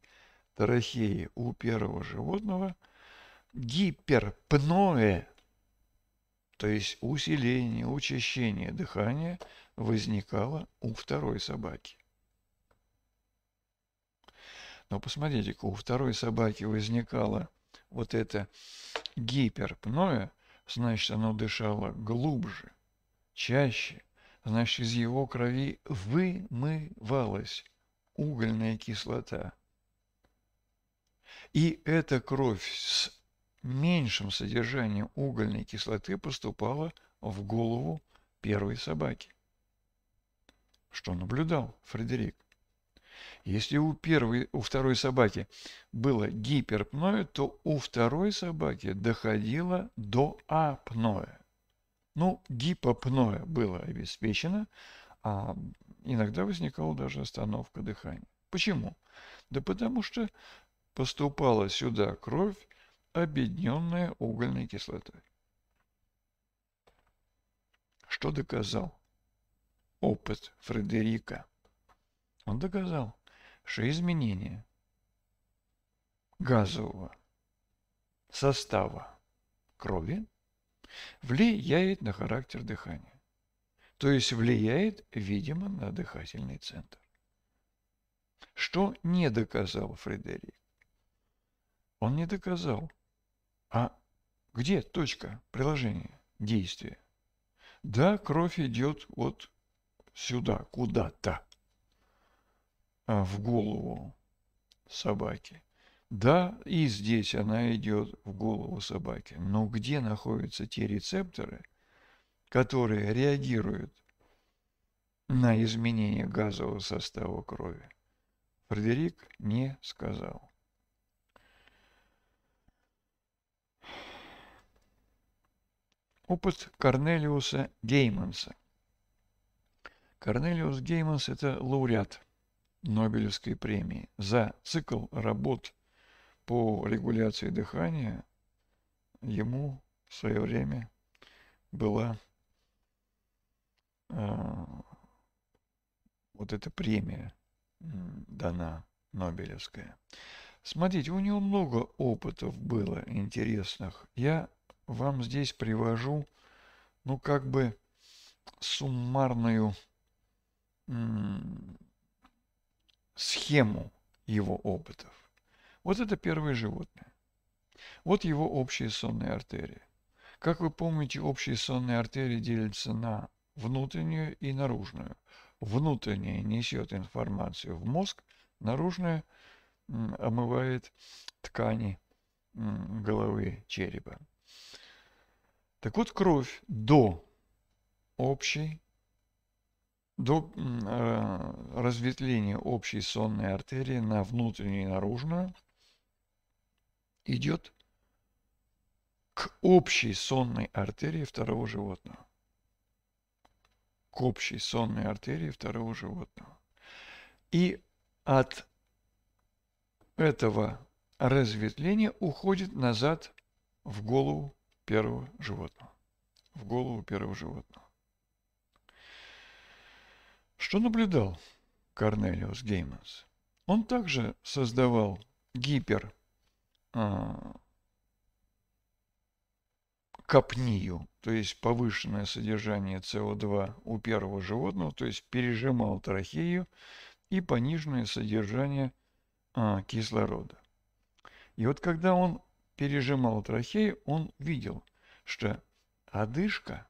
трахеи у первого животного гиперпное, то есть усиление, учащение дыхания возникало у второй собаки. Но посмотрите, у второй собаки возникало вот это гиперпное, значит, оно дышало глубже, чаще, значит, из его крови вымывалась угольная кислота. И эта кровь с меньшим содержанием угольной кислоты поступала в голову первой собаки, что наблюдал Фредерик. Если у первой, у второй собаки было гиперпное, то у второй собаки доходило до апноэ. Ну, гипопное было обеспечено, а иногда возникала даже остановка дыхания. Почему? Да потому что поступала сюда кровь, объединенная угольной кислотой. Что доказал опыт Фредерика? Он доказал, что изменение газового состава крови влияет на характер дыхания. То есть влияет, видимо, на дыхательный центр. Что не доказал Фредерик? Он не доказал. А где точка приложения действия? Да, кровь идет вот сюда, куда-то. А, в голову собаки. Да, и здесь она идет в голову собаки. Но где находятся те рецепторы, которые реагируют на изменение газового состава крови? Фредерик не сказал. Опыт Корнелиуса Гейманса. Корнелиус Гейманс – это лауреат – Нобелевской премии за цикл работ по регуляции дыхания ему в свое время была э, вот эта премия дана Нобелевская. Смотрите, у него много опытов было интересных. Я вам здесь привожу, ну, как бы суммарную схему его опытов. Вот это первое животное. Вот его общие сонные артерии. Как вы помните, общие сонные артерии делятся на внутреннюю и наружную. Внутренняя несет информацию в мозг, наружная омывает ткани головы черепа. Так вот, кровь до общей до э, разветвления общей сонной артерии на внутреннюю и наружную идет к общей сонной артерии второго животного. К общей сонной артерии второго животного. И от этого разветвления уходит назад в голову первого животного. В голову первого животного. Что наблюдал Корнелиус Гейманс? Он также создавал гипер а, копнию, то есть повышенное содержание СО2 у первого животного, то есть пережимал трахею и пониженное содержание а, кислорода. И вот когда он пережимал трахею, он видел, что одышка,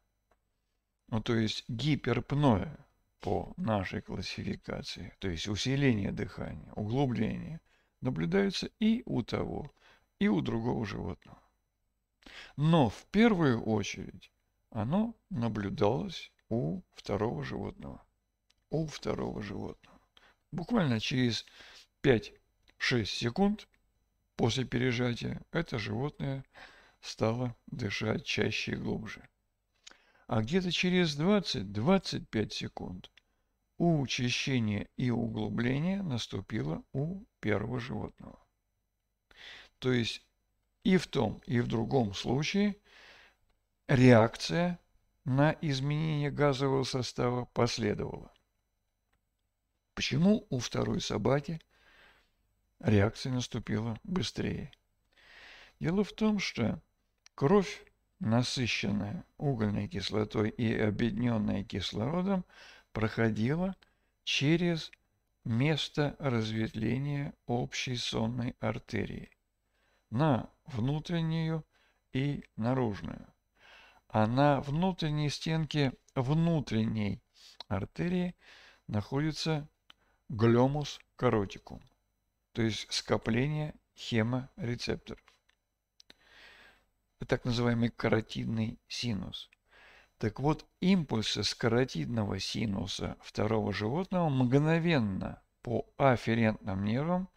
ну то есть гиперпноя, по нашей классификации, то есть усиление дыхания, углубление, наблюдаются и у того, и у другого животного. Но в первую очередь оно наблюдалось у второго животного. У второго животного. Буквально через 5-6 секунд после пережатия это животное стало дышать чаще и глубже а где-то через 20-25 секунд учащение и углубление наступило у первого животного. То есть и в том, и в другом случае реакция на изменение газового состава последовала. Почему у второй собаки реакция наступила быстрее? Дело в том, что кровь насыщенная угольной кислотой и объединенная кислородом, проходила через место разветвления общей сонной артерии на внутреннюю и наружную. А на внутренней стенке внутренней артерии находится глемус коротикум, то есть скопление хеморецепторов так называемый каротидный синус. Так вот, импульсы с каротидного синуса второго животного мгновенно по афферентным нервам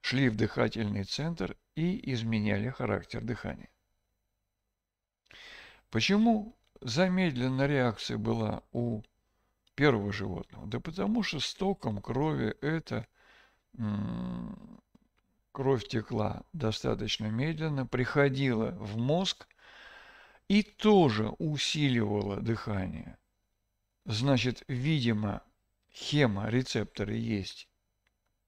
шли в дыхательный центр и изменяли характер дыхания. Почему замедленная реакция была у первого животного? Да потому что стоком крови это кровь текла достаточно медленно, приходила в мозг и тоже усиливала дыхание. Значит, видимо, хеморецепторы есть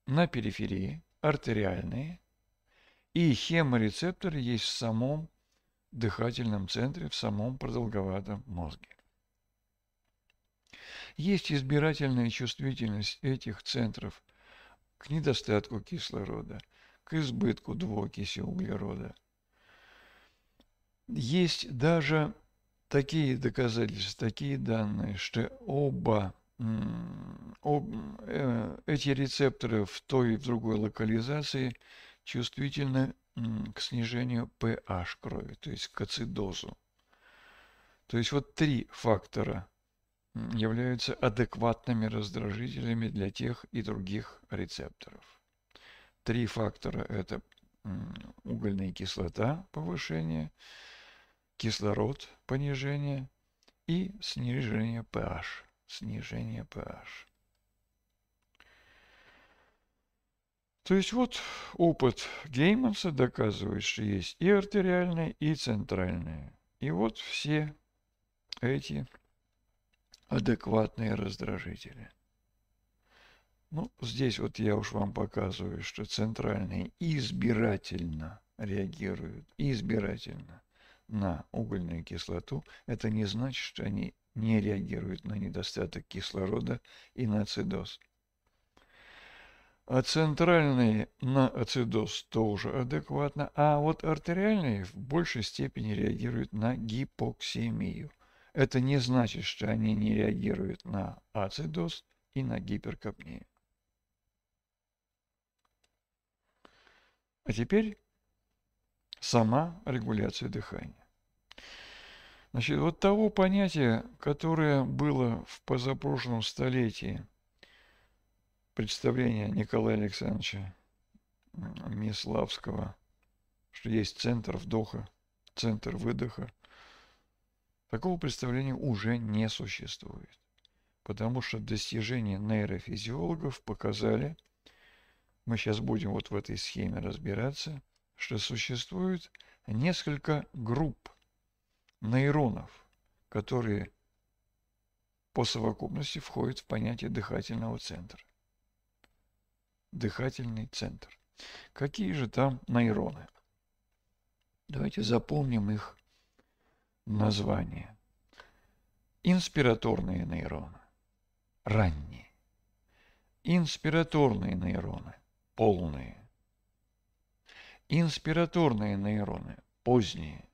на периферии, артериальные, и хеморецепторы есть в самом дыхательном центре, в самом продолговатом мозге. Есть избирательная чувствительность этих центров к недостатку кислорода – к избытку двуокиси углерода. Есть даже такие доказательства, такие данные, что оба об, э, эти рецепторы в той и в другой локализации чувствительны к снижению pH крови, то есть к ацидозу. То есть вот три фактора являются адекватными раздражителями для тех и других рецепторов. Три фактора – это угольная кислота, повышение, кислород, понижение и снижение pH. Снижение pH. То есть вот опыт Гейманса доказывает, что есть и артериальные, и центральные. И вот все эти адекватные раздражители. Ну, здесь вот я уж вам показываю, что центральные избирательно реагируют, избирательно на угольную кислоту. Это не значит, что они не реагируют на недостаток кислорода и на ацидоз. А центральные на ацидоз тоже адекватно, а вот артериальные в большей степени реагируют на гипоксемию. Это не значит, что они не реагируют на ацидоз и на гиперкопнию. А теперь сама регуляция дыхания. Значит, вот того понятия, которое было в позапрошлом столетии представление Николая Александровича Миславского, что есть центр вдоха, центр выдоха, такого представления уже не существует. Потому что достижения нейрофизиологов показали – мы сейчас будем вот в этой схеме разбираться, что существует несколько групп нейронов, которые по совокупности входят в понятие дыхательного центра. Дыхательный центр. Какие же там нейроны? Давайте запомним их название. Инспираторные нейроны. Ранние. Инспираторные нейроны полные. Инспираторные нейроны – поздние.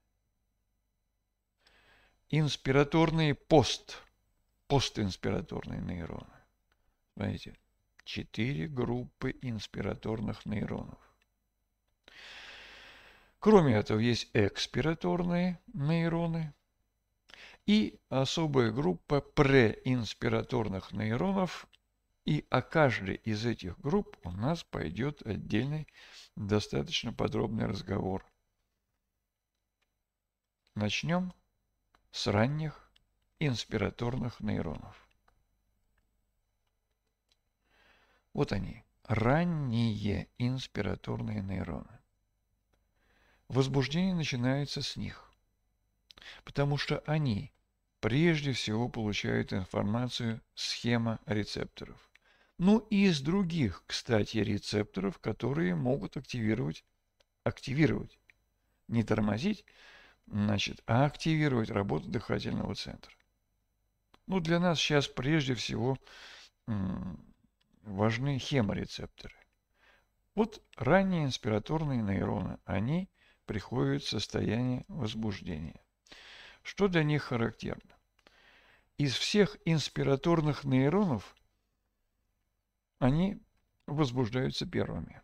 Инспираторные пост, постинспираторные нейроны. Смотрите, четыре группы инспираторных нейронов. Кроме этого, есть экспираторные нейроны и особая группа преинспираторных нейронов, и о каждой из этих групп у нас пойдет отдельный достаточно подробный разговор. Начнем с ранних инспираторных нейронов. Вот они, ранние инспираторные нейроны. Возбуждение начинается с них, потому что они прежде всего получают информацию схема рецепторов. Ну и из других, кстати, рецепторов, которые могут активировать, активировать, не тормозить, значит, а активировать работу дыхательного центра. Ну, для нас сейчас прежде всего важны хеморецепторы. Вот ранние инспираторные нейроны, они приходят в состояние возбуждения. Что для них характерно? Из всех инспираторных нейронов они возбуждаются первыми.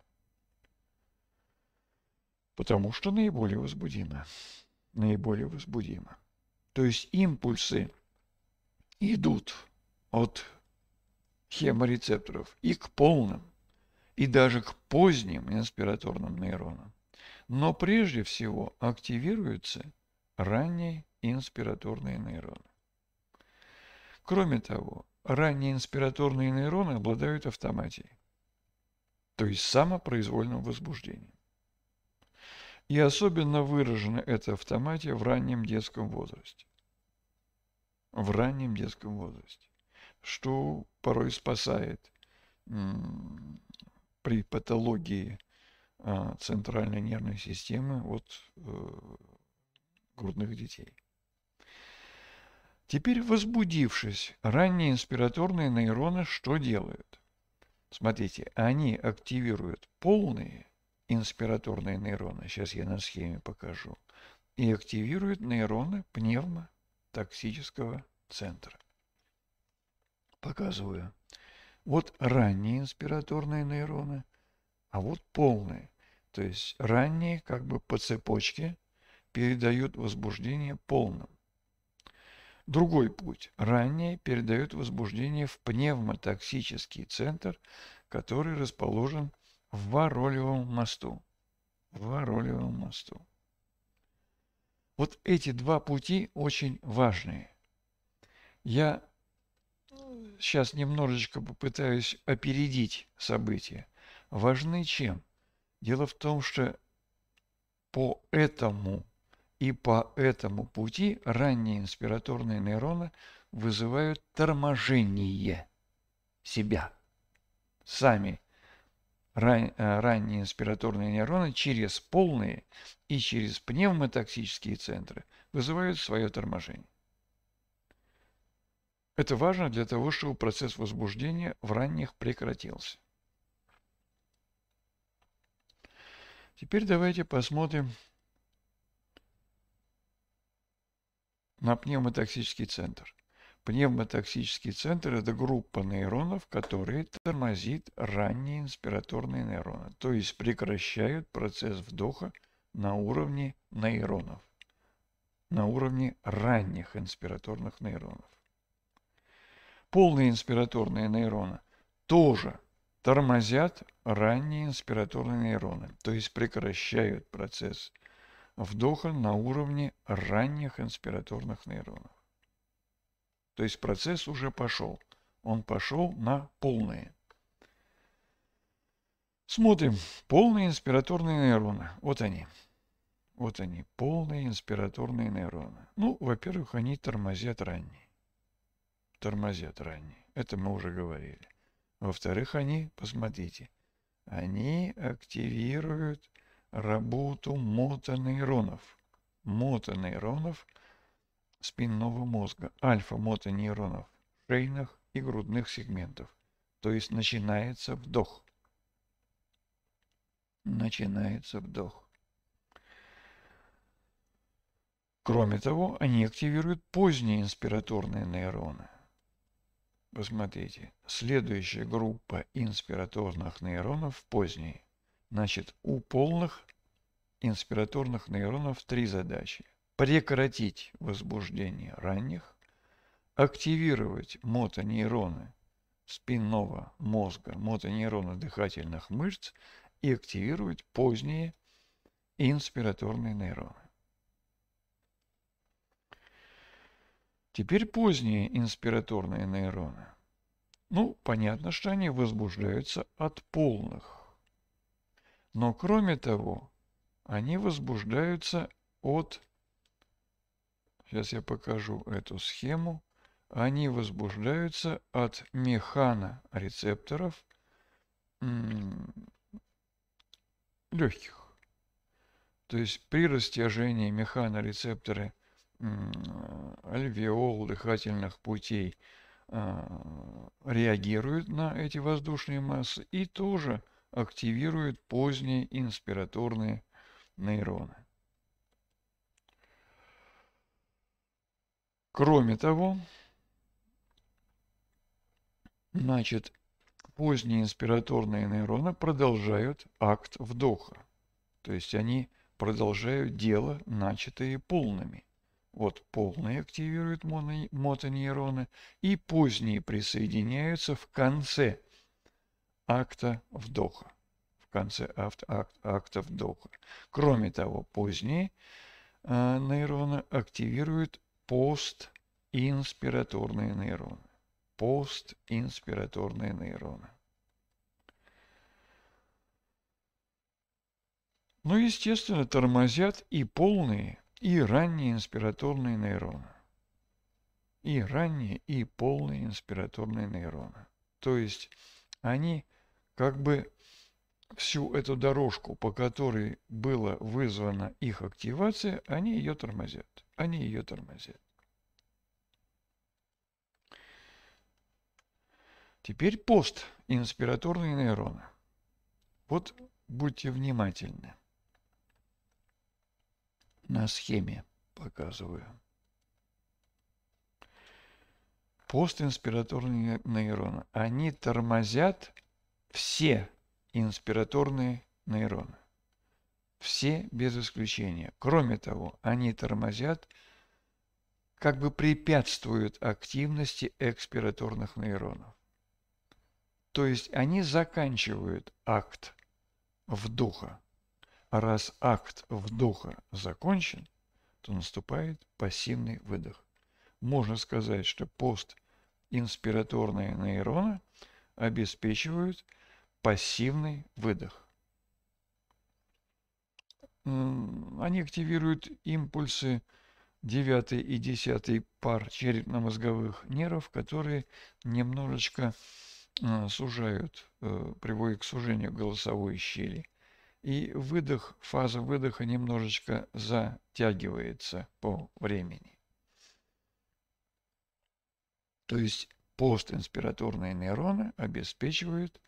Потому что наиболее возбудимы, Наиболее возбудимы. То есть импульсы идут от хеморецепторов и к полным, и даже к поздним инспираторным нейронам. Но прежде всего активируются ранние инспираторные нейроны. Кроме того, Ранние инспираторные нейроны обладают автоматией, то есть самопроизвольным возбуждением. И особенно выражена эта автоматия в раннем детском возрасте. В раннем детском возрасте, что порой спасает при патологии а, центральной нервной системы от э, грудных детей. Теперь, возбудившись, ранние инспираторные нейроны что делают? Смотрите, они активируют полные инспираторные нейроны, сейчас я на схеме покажу, и активируют нейроны пневмотоксического центра. Показываю. Вот ранние инспираторные нейроны, а вот полные. То есть ранние как бы по цепочке передают возбуждение полным. Другой путь, ранее, передают возбуждение в пневмотоксический центр, который расположен в Воролевом мосту. В Воролевом мосту. Вот эти два пути очень важные. Я сейчас э, немножечко попытаюсь опередить события. Важны чем? Дело в том, что по этому и по этому пути ранние инспираторные нейроны вызывают торможение себя. Сами ран, э, ранние инспираторные нейроны через полные и через пневмотоксические центры вызывают свое торможение. Это важно для того, чтобы процесс возбуждения в ранних прекратился. Теперь давайте посмотрим на пневмотоксический центр. Пневмотоксический центр – это группа нейронов, которые тормозит ранние инспираторные нейроны, то есть прекращают процесс вдоха на уровне нейронов, на уровне ранних инспираторных нейронов. Полные инспираторные нейроны тоже тормозят ранние инспираторные нейроны, то есть прекращают процесс вдоха на уровне ранних инспираторных нейронов. То есть процесс уже пошел. Он пошел на полные. Смотрим. Полные инспираторные нейроны. Вот они. Вот они, полные инспираторные нейроны. Ну, во-первых, они тормозят ранние. Тормозят ранние. Это мы уже говорили. Во-вторых, они, посмотрите, они активируют работу мотонейронов, мотонейронов спинного мозга, альфа-мотонейронов шейных и грудных сегментов. То есть начинается вдох. Начинается вдох. Кроме того, они активируют поздние инспираторные нейроны. Посмотрите, следующая группа инспираторных нейронов поздние. Значит, у полных инспираторных нейронов три задачи. Прекратить возбуждение ранних, активировать мотонейроны спинного мозга, мотонейроны дыхательных мышц и активировать поздние инспираторные нейроны. Теперь поздние инспираторные нейроны. Ну, понятно, что они возбуждаются от полных. Но кроме того, они возбуждаются от... Сейчас я покажу эту схему. Они возбуждаются от механорецепторов легких. То есть при растяжении механорецепторы альвеол дыхательных путей э, реагируют на эти воздушные массы и тоже активирует поздние инспираторные нейроны. Кроме того, значит, поздние инспираторные нейроны продолжают акт вдоха. То есть они продолжают дело, начатое полными. Вот полные активируют мотонейроны, и поздние присоединяются в конце акта вдоха. В конце акт, акт, акта вдоха. Кроме того, позднее э, нейроны активируют постинспираторные нейроны. Постинспираторные нейроны. Но, ну, естественно, тормозят и полные, и ранние инспираторные нейроны. И ранние, и полные инспираторные нейроны. То есть они как бы всю эту дорожку, по которой была вызвана их активация, они ее тормозят. Они ее тормозят. Теперь постинспираторные нейроны. Вот будьте внимательны. На схеме показываю. Постинспираторные нейроны. Они тормозят все инспираторные нейроны. Все без исключения. Кроме того, они тормозят, как бы препятствуют активности экспираторных нейронов. То есть они заканчивают акт вдоха. А раз акт вдоха закончен, то наступает пассивный выдох. Можно сказать, что постинспираторные нейроны – обеспечивают пассивный выдох. Они активируют импульсы 9 и 10 пар черепно-мозговых нервов, которые немножечко э, сужают, э, приводят к сужению голосовой щели. И выдох, фаза выдоха немножечко затягивается по времени. То есть Постинспираторные нейроны обеспечивают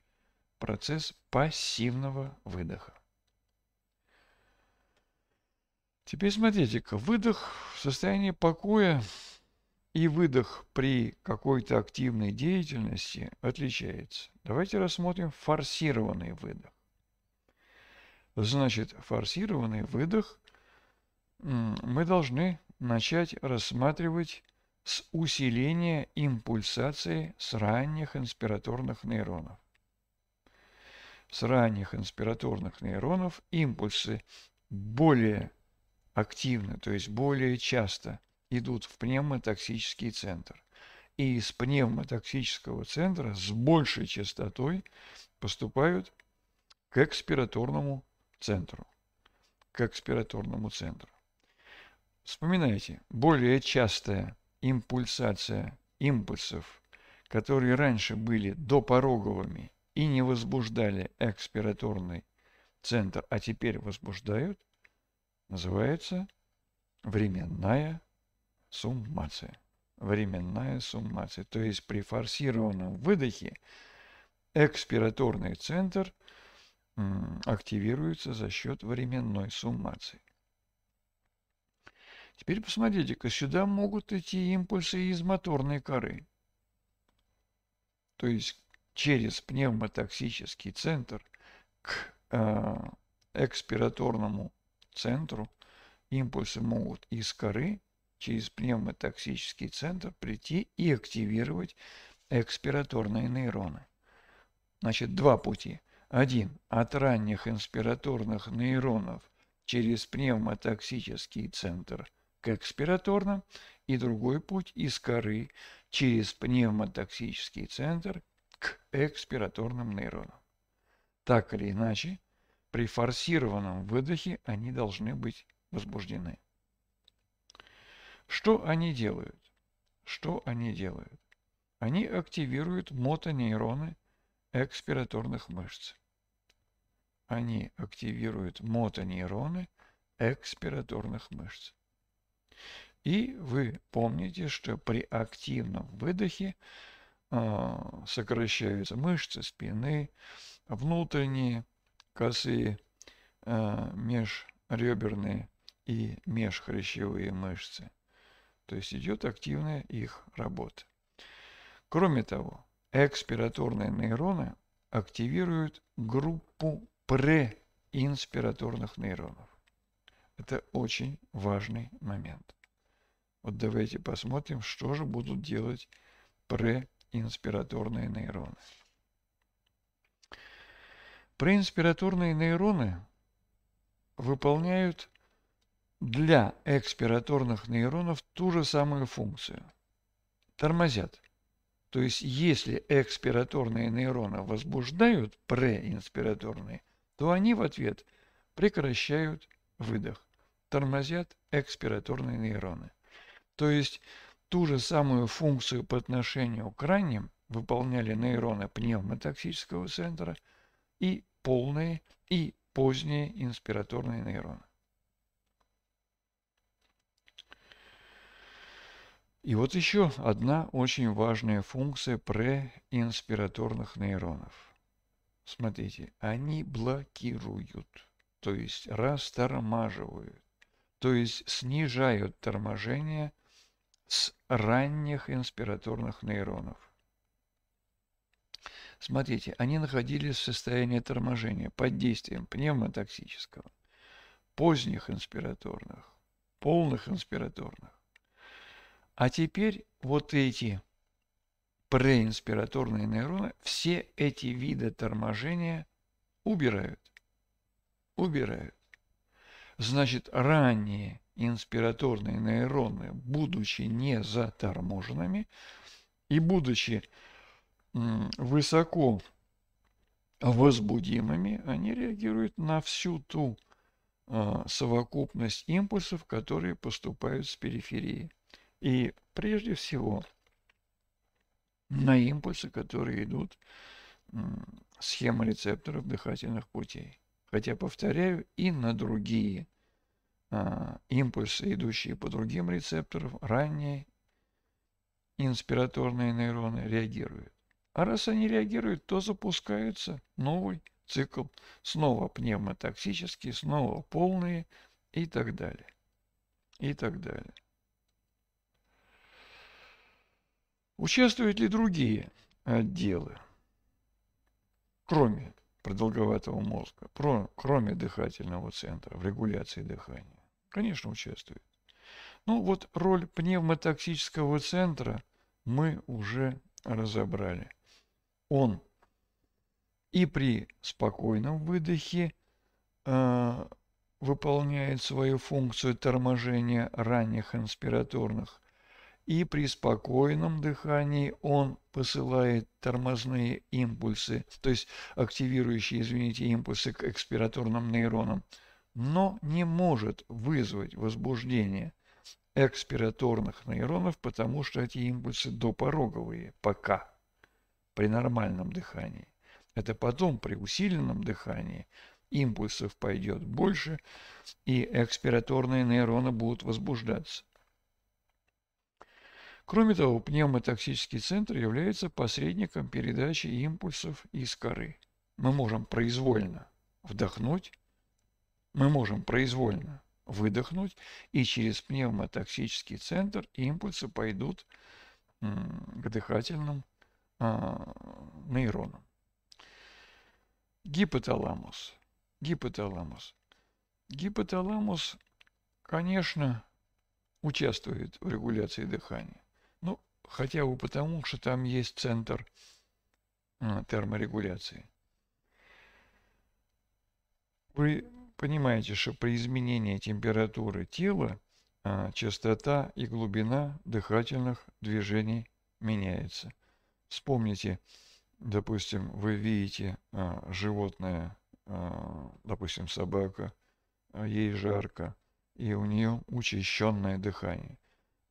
процесс пассивного выдоха. Теперь смотрите-ка, выдох в состоянии покоя и выдох при какой-то активной деятельности отличается. Давайте рассмотрим форсированный выдох. Значит, форсированный выдох мы должны начать рассматривать с усиления импульсации с ранних инспираторных нейронов. С ранних инспираторных нейронов импульсы более активно, то есть более часто идут в пневмотоксический центр. И из пневмотоксического центра с большей частотой поступают к экспираторному центру. К экспираторному центру. Вспоминайте, более частая импульсация импульсов, которые раньше были допороговыми и не возбуждали экспираторный центр, а теперь возбуждают, называется временная суммация. Временная суммация. То есть при форсированном выдохе экспираторный центр активируется за счет временной суммации. Теперь посмотрите-ка, сюда могут идти импульсы из моторной коры. То есть через пневмотоксический центр к э, экспираторному центру импульсы могут из коры через пневмотоксический центр прийти и активировать экспираторные нейроны. Значит, два пути. Один – от ранних инспираторных нейронов через пневмотоксический центр – к экспираторным и другой путь из коры через пневмотоксический центр к экспираторным нейронам. Так или иначе, при форсированном выдохе они должны быть возбуждены. Что они делают? Что они делают? Они активируют мотонейроны экспираторных мышц. Они активируют мотонейроны экспираторных мышц. И вы помните, что при активном выдохе э, сокращаются мышцы спины, внутренние, косые, э, межреберные и межхрящевые мышцы. То есть идет активная их работа. Кроме того, экспираторные нейроны активируют группу преинспираторных нейронов. Это очень важный момент. Вот давайте посмотрим, что же будут делать преинспираторные нейроны. Преинспираторные нейроны выполняют для экспираторных нейронов ту же самую функцию. Тормозят. То есть, если экспираторные нейроны возбуждают преинспираторные, то они в ответ прекращают выдох тормозят экспираторные нейроны. То есть ту же самую функцию по отношению к ранним выполняли нейроны пневмотоксического центра и полные и поздние инспираторные нейроны. И вот еще одна очень важная функция преинспираторных нейронов. Смотрите, они блокируют, то есть растормаживают то есть снижают торможение с ранних инспираторных нейронов. Смотрите, они находились в состоянии торможения под действием пневмотоксического, поздних инспираторных, полных инспираторных. А теперь вот эти преинспираторные нейроны, все эти виды торможения убирают. Убирают. Значит, ранние инспираторные нейроны, будучи не заторможенными и будучи высоко возбудимыми, они реагируют на всю ту а, совокупность импульсов, которые поступают с периферии. И прежде всего на импульсы, которые идут схема рецепторов дыхательных путей. Хотя, повторяю, и на другие а, импульсы, идущие по другим рецепторам, ранние инспираторные нейроны реагируют. А раз они реагируют, то запускается новый цикл. Снова пневмотоксические, снова полные и так далее. И так далее. Участвуют ли другие отделы, кроме продолговатого мозга, про, кроме дыхательного центра, в регуляции дыхания, конечно, участвует. Ну вот роль пневмотоксического центра мы уже разобрали. Он и при спокойном выдохе э, выполняет свою функцию торможения ранних инспираторных и при спокойном дыхании он посылает тормозные импульсы, то есть активирующие, извините, импульсы к экспираторным нейронам, но не может вызвать возбуждение экспираторных нейронов, потому что эти импульсы допороговые пока при нормальном дыхании. Это потом при усиленном дыхании импульсов пойдет больше, и экспираторные нейроны будут возбуждаться. Кроме того, пневмотоксический центр является посредником передачи импульсов из коры. Мы можем произвольно вдохнуть, мы можем произвольно выдохнуть, и через пневмотоксический центр импульсы пойдут к дыхательным а, нейронам. Гипоталамус. Гипоталамус. Гипоталамус, конечно, участвует в регуляции дыхания. Хотя бы потому, что там есть центр а, терморегуляции. Вы понимаете, что при изменении температуры тела а, частота и глубина дыхательных движений меняется. Вспомните, допустим, вы видите а, животное, допустим, собака, ей жарко, и у нее учащенное дыхание –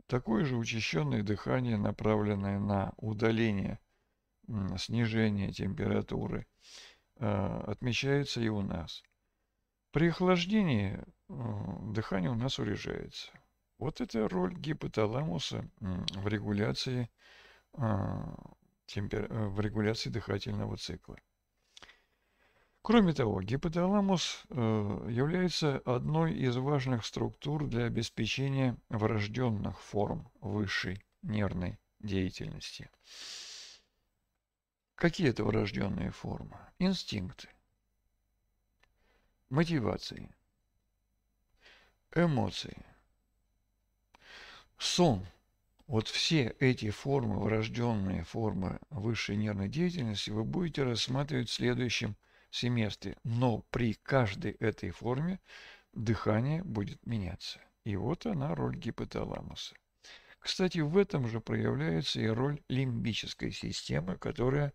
Такое же учащенное дыхание, направленное на удаление, снижение температуры, э, отмечается и у нас. При охлаждении дыхание у нас урежается. Вот это роль гипоталамуса в регуляции, э, э, в регуляции дыхательного цикла. Кроме того, гипоталамус э, является одной из важных структур для обеспечения врожденных форм высшей нервной деятельности. Какие это врожденные формы? Инстинкты, мотивации, эмоции, сон. Вот все эти формы, врожденные формы высшей нервной деятельности вы будете рассматривать следующим. следующем семестре, но при каждой этой форме дыхание будет меняться. И вот она роль гипоталамуса. Кстати, в этом же проявляется и роль лимбической системы, которая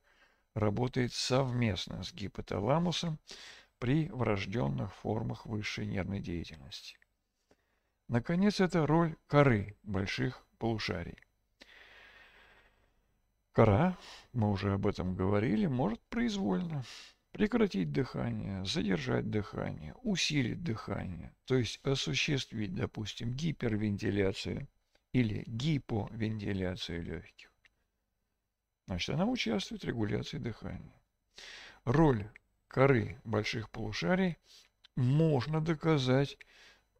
работает совместно с гипоталамусом при врожденных формах высшей нервной деятельности. Наконец, это роль коры больших полушарий. Кора, мы уже об этом говорили, может произвольно Прекратить дыхание, задержать дыхание, усилить дыхание, то есть осуществить, допустим, гипервентиляцию или гиповентиляцию легких. Значит, она участвует в регуляции дыхания. Роль коры больших полушарий можно доказать,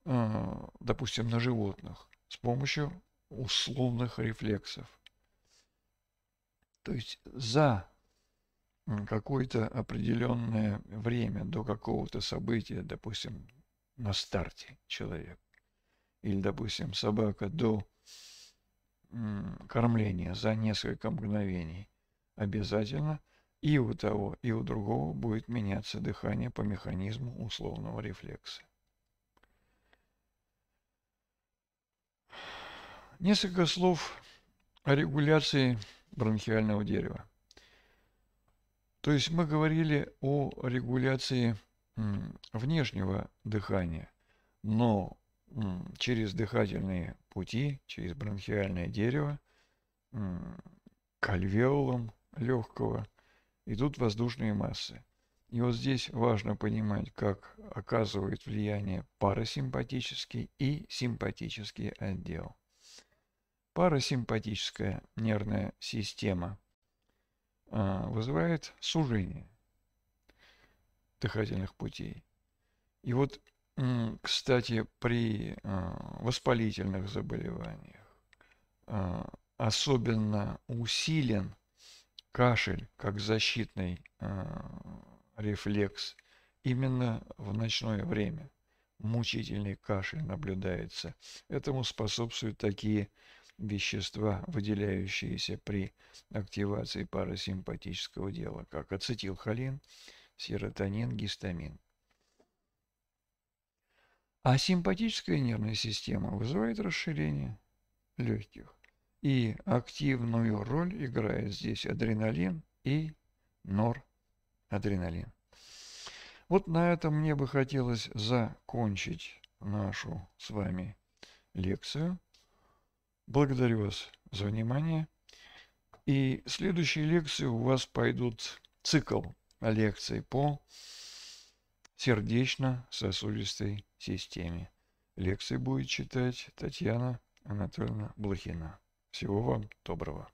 э, допустим, на животных с помощью условных рефлексов. То есть за какое-то определенное время до какого-то события, допустим, на старте человек, или, допустим, собака до кормления за несколько мгновений, обязательно и у того, и у другого будет меняться дыхание по механизму условного рефлекса. Несколько слов о регуляции бронхиального дерева. То есть мы говорили о регуляции внешнего дыхания, но через дыхательные пути, через бронхиальное дерево, к альвеолам легкого идут воздушные массы. И вот здесь важно понимать, как оказывает влияние парасимпатический и симпатический отдел. Парасимпатическая нервная система – а, вызывает сужение дыхательных путей. И вот, кстати, при а, воспалительных заболеваниях а, особенно усилен кашель как защитный рефлекс именно в ночное время. Мучительный кашель наблюдается. Этому способствуют такие вещества, выделяющиеся при активации парасимпатического дела, как ацетилхолин, серотонин, гистамин. А симпатическая нервная система вызывает расширение легких. И активную роль играет здесь адреналин и норадреналин. Вот на этом мне бы хотелось закончить нашу с вами лекцию. Благодарю вас за внимание. И следующие лекции у вас пойдут цикл лекций по сердечно-сосудистой системе. Лекции будет читать Татьяна Анатольевна Блохина. Всего вам доброго.